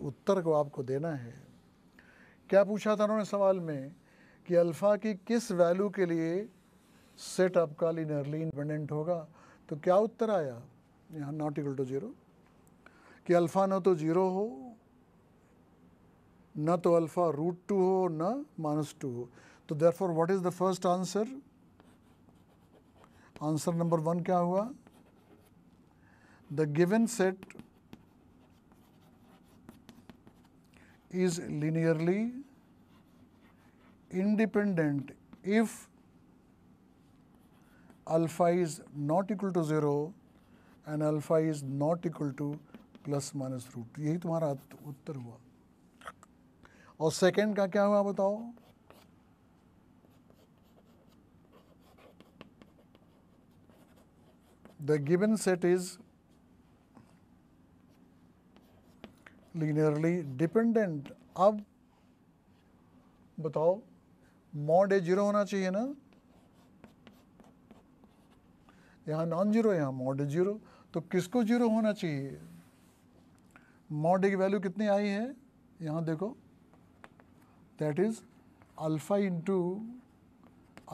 उत्तर को आपको देना है क्या पूछा था उन्होंने सवाल में कि अल्फ़ा की किस वैल्यू के लिए सेट आपका लिनरली इंडिपेंडेंट होगा तो क्या उत्तर आया यहाँ नॉट इक्वल टू जीरो कि अल्फ़ा न तो जीरो हो न तो अल्फ़ा रूट टू हो न माइनस टू हो तो there for what is the first answer answer number one क्या हुआ the given set is linearly independent if alpha is not equal to zero and alpha is not equal to plus minus root यही तुम्हारा उत्तर हुआ और second का क्या हुआ बताओ the given set is linearly dependent अब बताओ मॉड ए जीरो होना चाहिए ना यहाँ नॉन जीरो यहाँ मॉड जीरो तो किसको जीरो होना चाहिए मॉड की वैल्यू कितनी आई है यहाँ देखो that is alpha into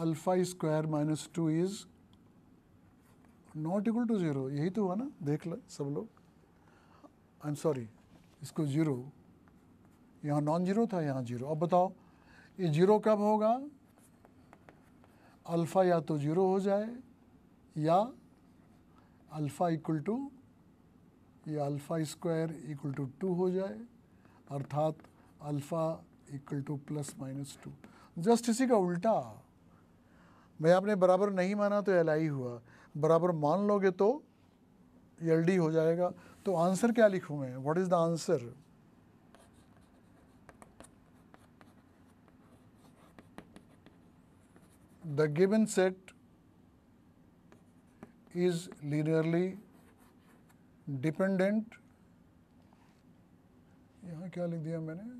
alpha square minus two is not equal to zero यही तो हुआ ना देख लो सब लोग आई एम सॉरी इसको ज़ीरो यहाँ नॉन ज़ीरो था यहाँ ज़ीरो अब बताओ ये ज़ीरो कब होगा अल्फ़ा या तो ज़ीरो हो जाए या अल्फ़ा इक्वल टू या alpha square equal to two हो जाए अर्थात alpha equal to plus minus two just इसी का उल्टा भाई आपने बराबर नहीं माना तो एल हुआ बराबर मान लोगे तो एल हो जाएगा तो आंसर क्या लिखूं मैं what is the answer the given set is linearly dependent यहाँ क्या लिख दिया मैंने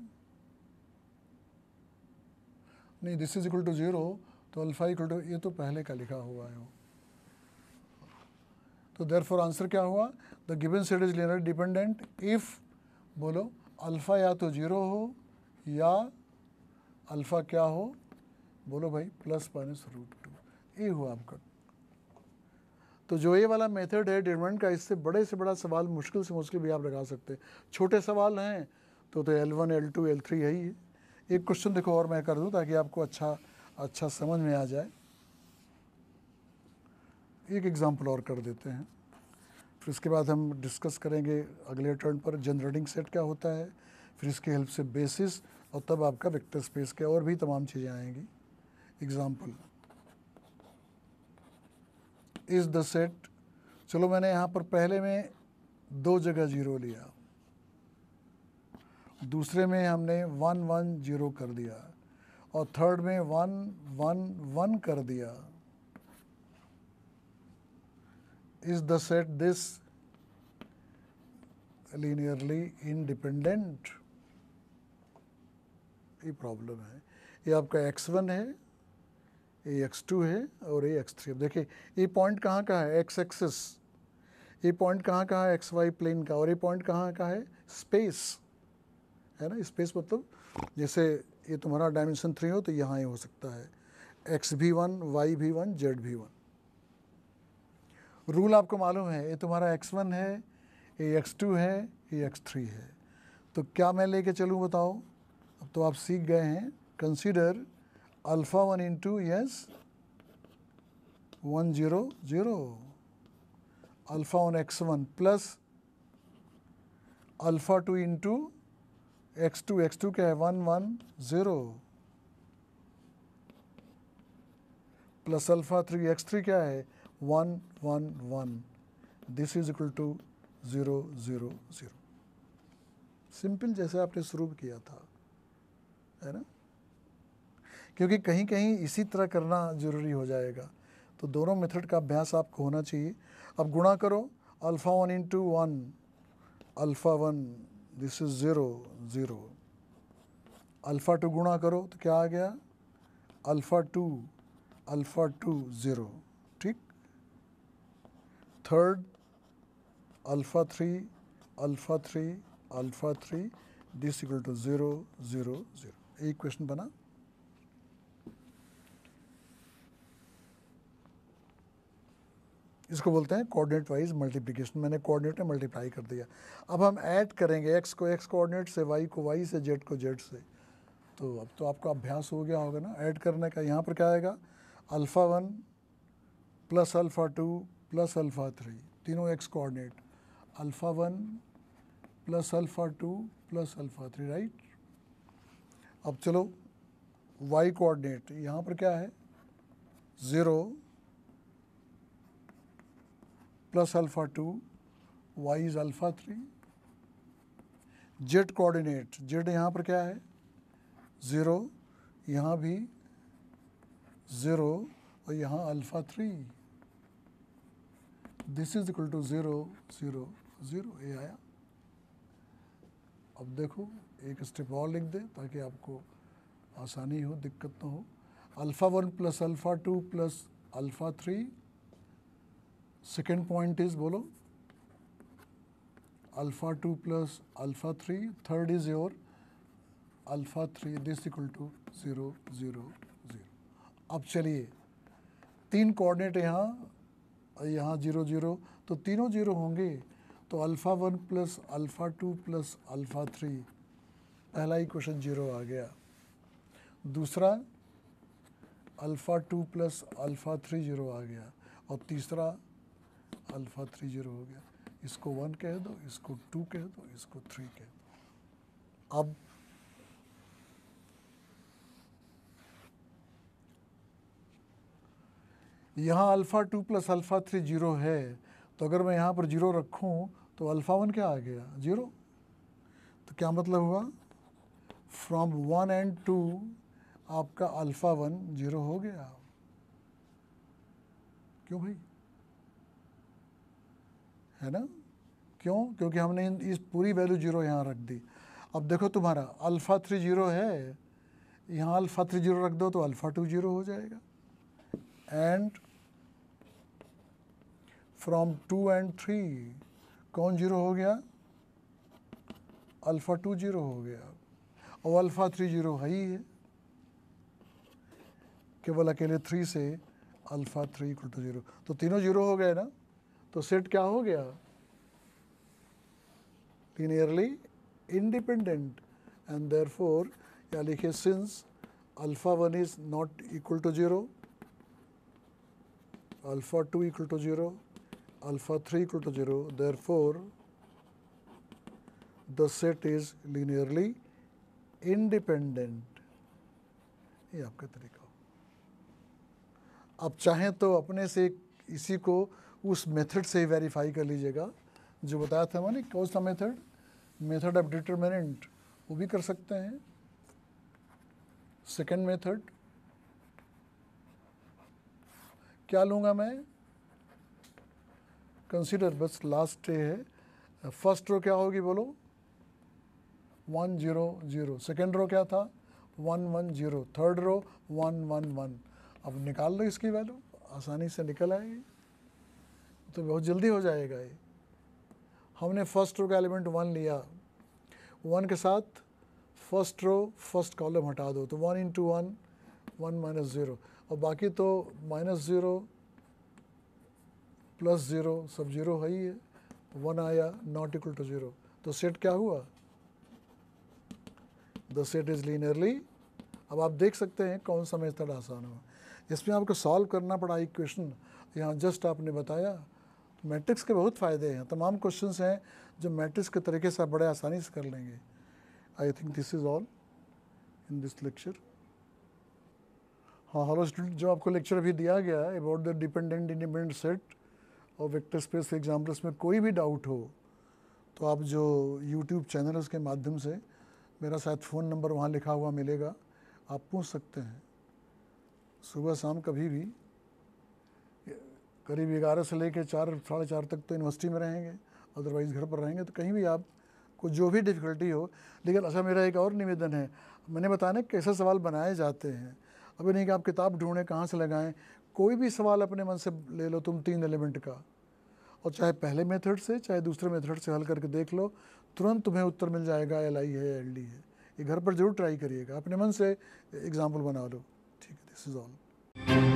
नहीं this is equal to zero तो अल्फ़ा इक्वल टू ये तो पहले का लिखा हुआ है तो देर फॉर आंसर क्या हुआ the given set is linear dependent if बोलो अल्फ़ा या तो ज़ीरो हो या अल्फ़ा क्या हो बोलो भाई प्लस माइनस रूट टू ये हुआ आपका तो जो ये वाला मेथड है डिटरमिनेंट का इससे बड़े से बड़ा सवाल मुश्किल से मुश्किल भी आप लगा सकते हैं छोटे सवाल हैं तो तो L one L two L three है ही एक क्वेश्चन देखो और मैं कर दूँ ताकि आपको अच्छा अच्छा समझ में आ जाए एक एग्ज़ाम्पल और कर देते हैं फिर इसके बाद हम डिस्कस करेंगे अगले टर्न पर जनरेटिंग सेट क्या होता है फिर इसकी हेल्प से बेसिस और तब आपका वेक्टर स्पेस के और भी तमाम चीज़ें आएंगी एग्ज़ाम्पल इज़ द सेट चलो मैंने यहाँ पर पहले में दो जगह जीरो लिया दूसरे में हमने वन वन जीरो कर दिया और थर्ड में वन वन वन कर दिया is the set this linearly independent ये प्रॉब्लम है ये आपका x1 है ये x2 है और ये x3 अब देखिए ये पॉइंट कहाँ का है x एक्सिस ये पॉइंट कहाँ का है एक्स वाई प्लेन का और ये पॉइंट कहाँ का है स्पेस है ना स्पेस मतलब जैसे ये तुम्हारा डायमेंशन थ्री हो तो यहाँ ही हो सकता है एक्स भी वन वाई भी वन जेड भी वन रूल आपको मालूम है ये तुम्हारा एक्स वन है ये एक्स टू है ये एक्स थ्री है तो क्या मैं लेके चलूँ बताओ अब तो आप सीख गए हैं consider alpha one into S one zero zero alpha one x one plus alpha two into X two x two क्या है one one zero plus alpha three x three क्या है 1, 1, 1. This is equal to 0, 0, 0. Simple जैसे आपने शुरू किया था है ना क्योंकि कहीं कहीं इसी तरह करना ज़रूरी हो जाएगा तो दोनों मेथड का अभ्यास आपको होना चाहिए अब गुणा करो alpha one into one alpha one this is zero zero alpha two गुणा करो तो क्या आ गया alpha two alpha two zero Third, alpha 3, alpha 3, alpha 3, this equal to 0, 0, 0. एक क्वेश्चन बना इसको बोलते हैं कोऑर्डिनेट वाइज मल्टीप्लिकेशन मैंने कोऑर्डिनेट में मल्टीप्लाई कर दिया अब हम ऐड करेंगे एक्स को एक्स कोऑर्डिनेट से वाई को वाई से जेड को जेड से तो अब तो आपका अभ्यास हो गया होगा ना ऐड करने का यहाँ पर क्या आएगा alpha one plus alpha two plus alpha three तीनों X coordinate alpha one plus alpha two plus alpha three right अब चलो वाई कोऑर्डिनेट यहाँ पर क्या है zero plus alpha two Y is alpha three Z coordinate Z यहाँ पर क्या है ज़ीरो यहाँ भी ज़ीरो और यहाँ alpha three this is equal to zero zero zero ये आया अब देखो एक स्टेप और लिख दे ताकि आपको आसानी हो दिक्कत ना हो alpha one plus alpha two plus alpha three second point is बोलो alpha two plus alpha three third is your alpha three this equal to zero zero zero अब चलिए तीन कोऑर्डिनेट यहाँ यहाँ जीरो जीरो तो तीनों जीरो होंगे तो alpha one plus alpha two plus alpha three पहला ही क्वेश्चन जीरो आ गया दूसरा alpha two plus alpha three zero आ गया और तीसरा अल्फ़ा थ्री जीरो हो गया इसको वन कह दो इसको टू कह दो इसको थ्री कह दो अब यहाँ alpha two plus alpha three zero है तो अगर मैं यहाँ पर जीरो रखूँ तो अल्फ़ा वन क्या आ गया जीरो तो क्या मतलब हुआ फ्रॉम वन एंड टू आपका अल्फ़ा वन जीरो हो गया क्यों भाई है ना क्यों क्योंकि हमने इस पूरी वैल्यू जीरो यहाँ रख दी अब देखो तुम्हारा अल्फ़ा थ्री जीरो है यहाँ अल्फ़ा थ्री जीरो रख दो तो अल्फ़ा टू जीरो हो जाएगा and from two and three कौन जीरो हो गया अल्फ़ा टू जीरो हो गया और अल्फ़ा थ्री जीरो है ही है केवल अकेले थ्री से alpha three equal to zero तो तीनों जीरो हो गए ना तो सेट क्या हो गया लीनियरली एंड देयर फोर या लिखे since alpha one is not equal to zero alpha two equal to zero alpha 3 equal to 0. Therefore, the set is linearly independent. ये आपका तरीका हो आप चाहें तो अपने से इसी को उस मेथड से ही वेरीफाई कर लीजिएगा जो बताया था मैंने कौन सा मेथड मेथड ऑफ डिटर्मिनेंट वो भी कर सकते हैं सेकंड मेथड क्या लूँगा मैं कंसीडर बस लास्ट डे है फर्स्ट uh, रो क्या होगी बोलो one zero zero second row क्या था one one zero third row one one one अब निकाल लो इसकी वैल्यू आसानी से निकल आएगी तो बहुत जल्दी हो जाएगा ये हमने फर्स्ट रो का एलिमेंट वन लिया वन के साथ फर्स्ट रो फर्स्ट कॉलम हटा दो तो one into one one minus zero और बाकी तो माइनस ज़ीरो प्लस ज़ीरो सब ज़ीरो है ही है वन आया नॉट इक्वल टू ज़ीरो तो सेट क्या हुआ द सेट इज़ लीनियरली अब आप देख सकते हैं कौन सा मेथड आसान हुआ इसमें आपको सॉल्व करना पड़ा इक्वेशन यहाँ जस्ट आपने बताया मैट्रिक्स के बहुत फ़ायदे हैं तमाम क्वेश्चन हैं जो मैट्रिक्स के तरीके से आप बड़े आसानी से कर लेंगे I think this is all in this lecture हाँ हेलो स्टूडेंट जो आपको लेक्चर अभी दिया गया about the dependent independent set और वेक्टर स्पेस के एग्जाम्पल्स में कोई भी डाउट हो तो आप जो यूट्यूब चैनल उसके माध्यम से मेरा शायद फ़ोन नंबर वहाँ लिखा हुआ मिलेगा आप पूछ सकते हैं सुबह शाम कभी भी करीब ग्यारह से लेकर चार साढ़े चार तक तो यूनिवर्सिटी में रहेंगे अदरवाइज़ घर पर रहेंगे तो कहीं भी आप को जो भी डिफ़िकल्टी हो लेकिन अच्छा मेरा एक और निवेदन है मैंने बताया ना कैसे सवाल बनाए जाते हैं अभी नहीं कि आप किताब ढूंढें कहाँ से लगाएं कोई भी सवाल अपने मन से ले लो तुम तीन एलिमेंट का और चाहे पहले मेथड से चाहे दूसरे मेथड से हल करके देख लो तुरंत तुम्हें उत्तर मिल जाएगा एल आई है एल डी है ये घर पर जरूर ट्राई करिएगा अपने मन से एग्जाम्पल बना लो ठीक है दिस इज़ ऑल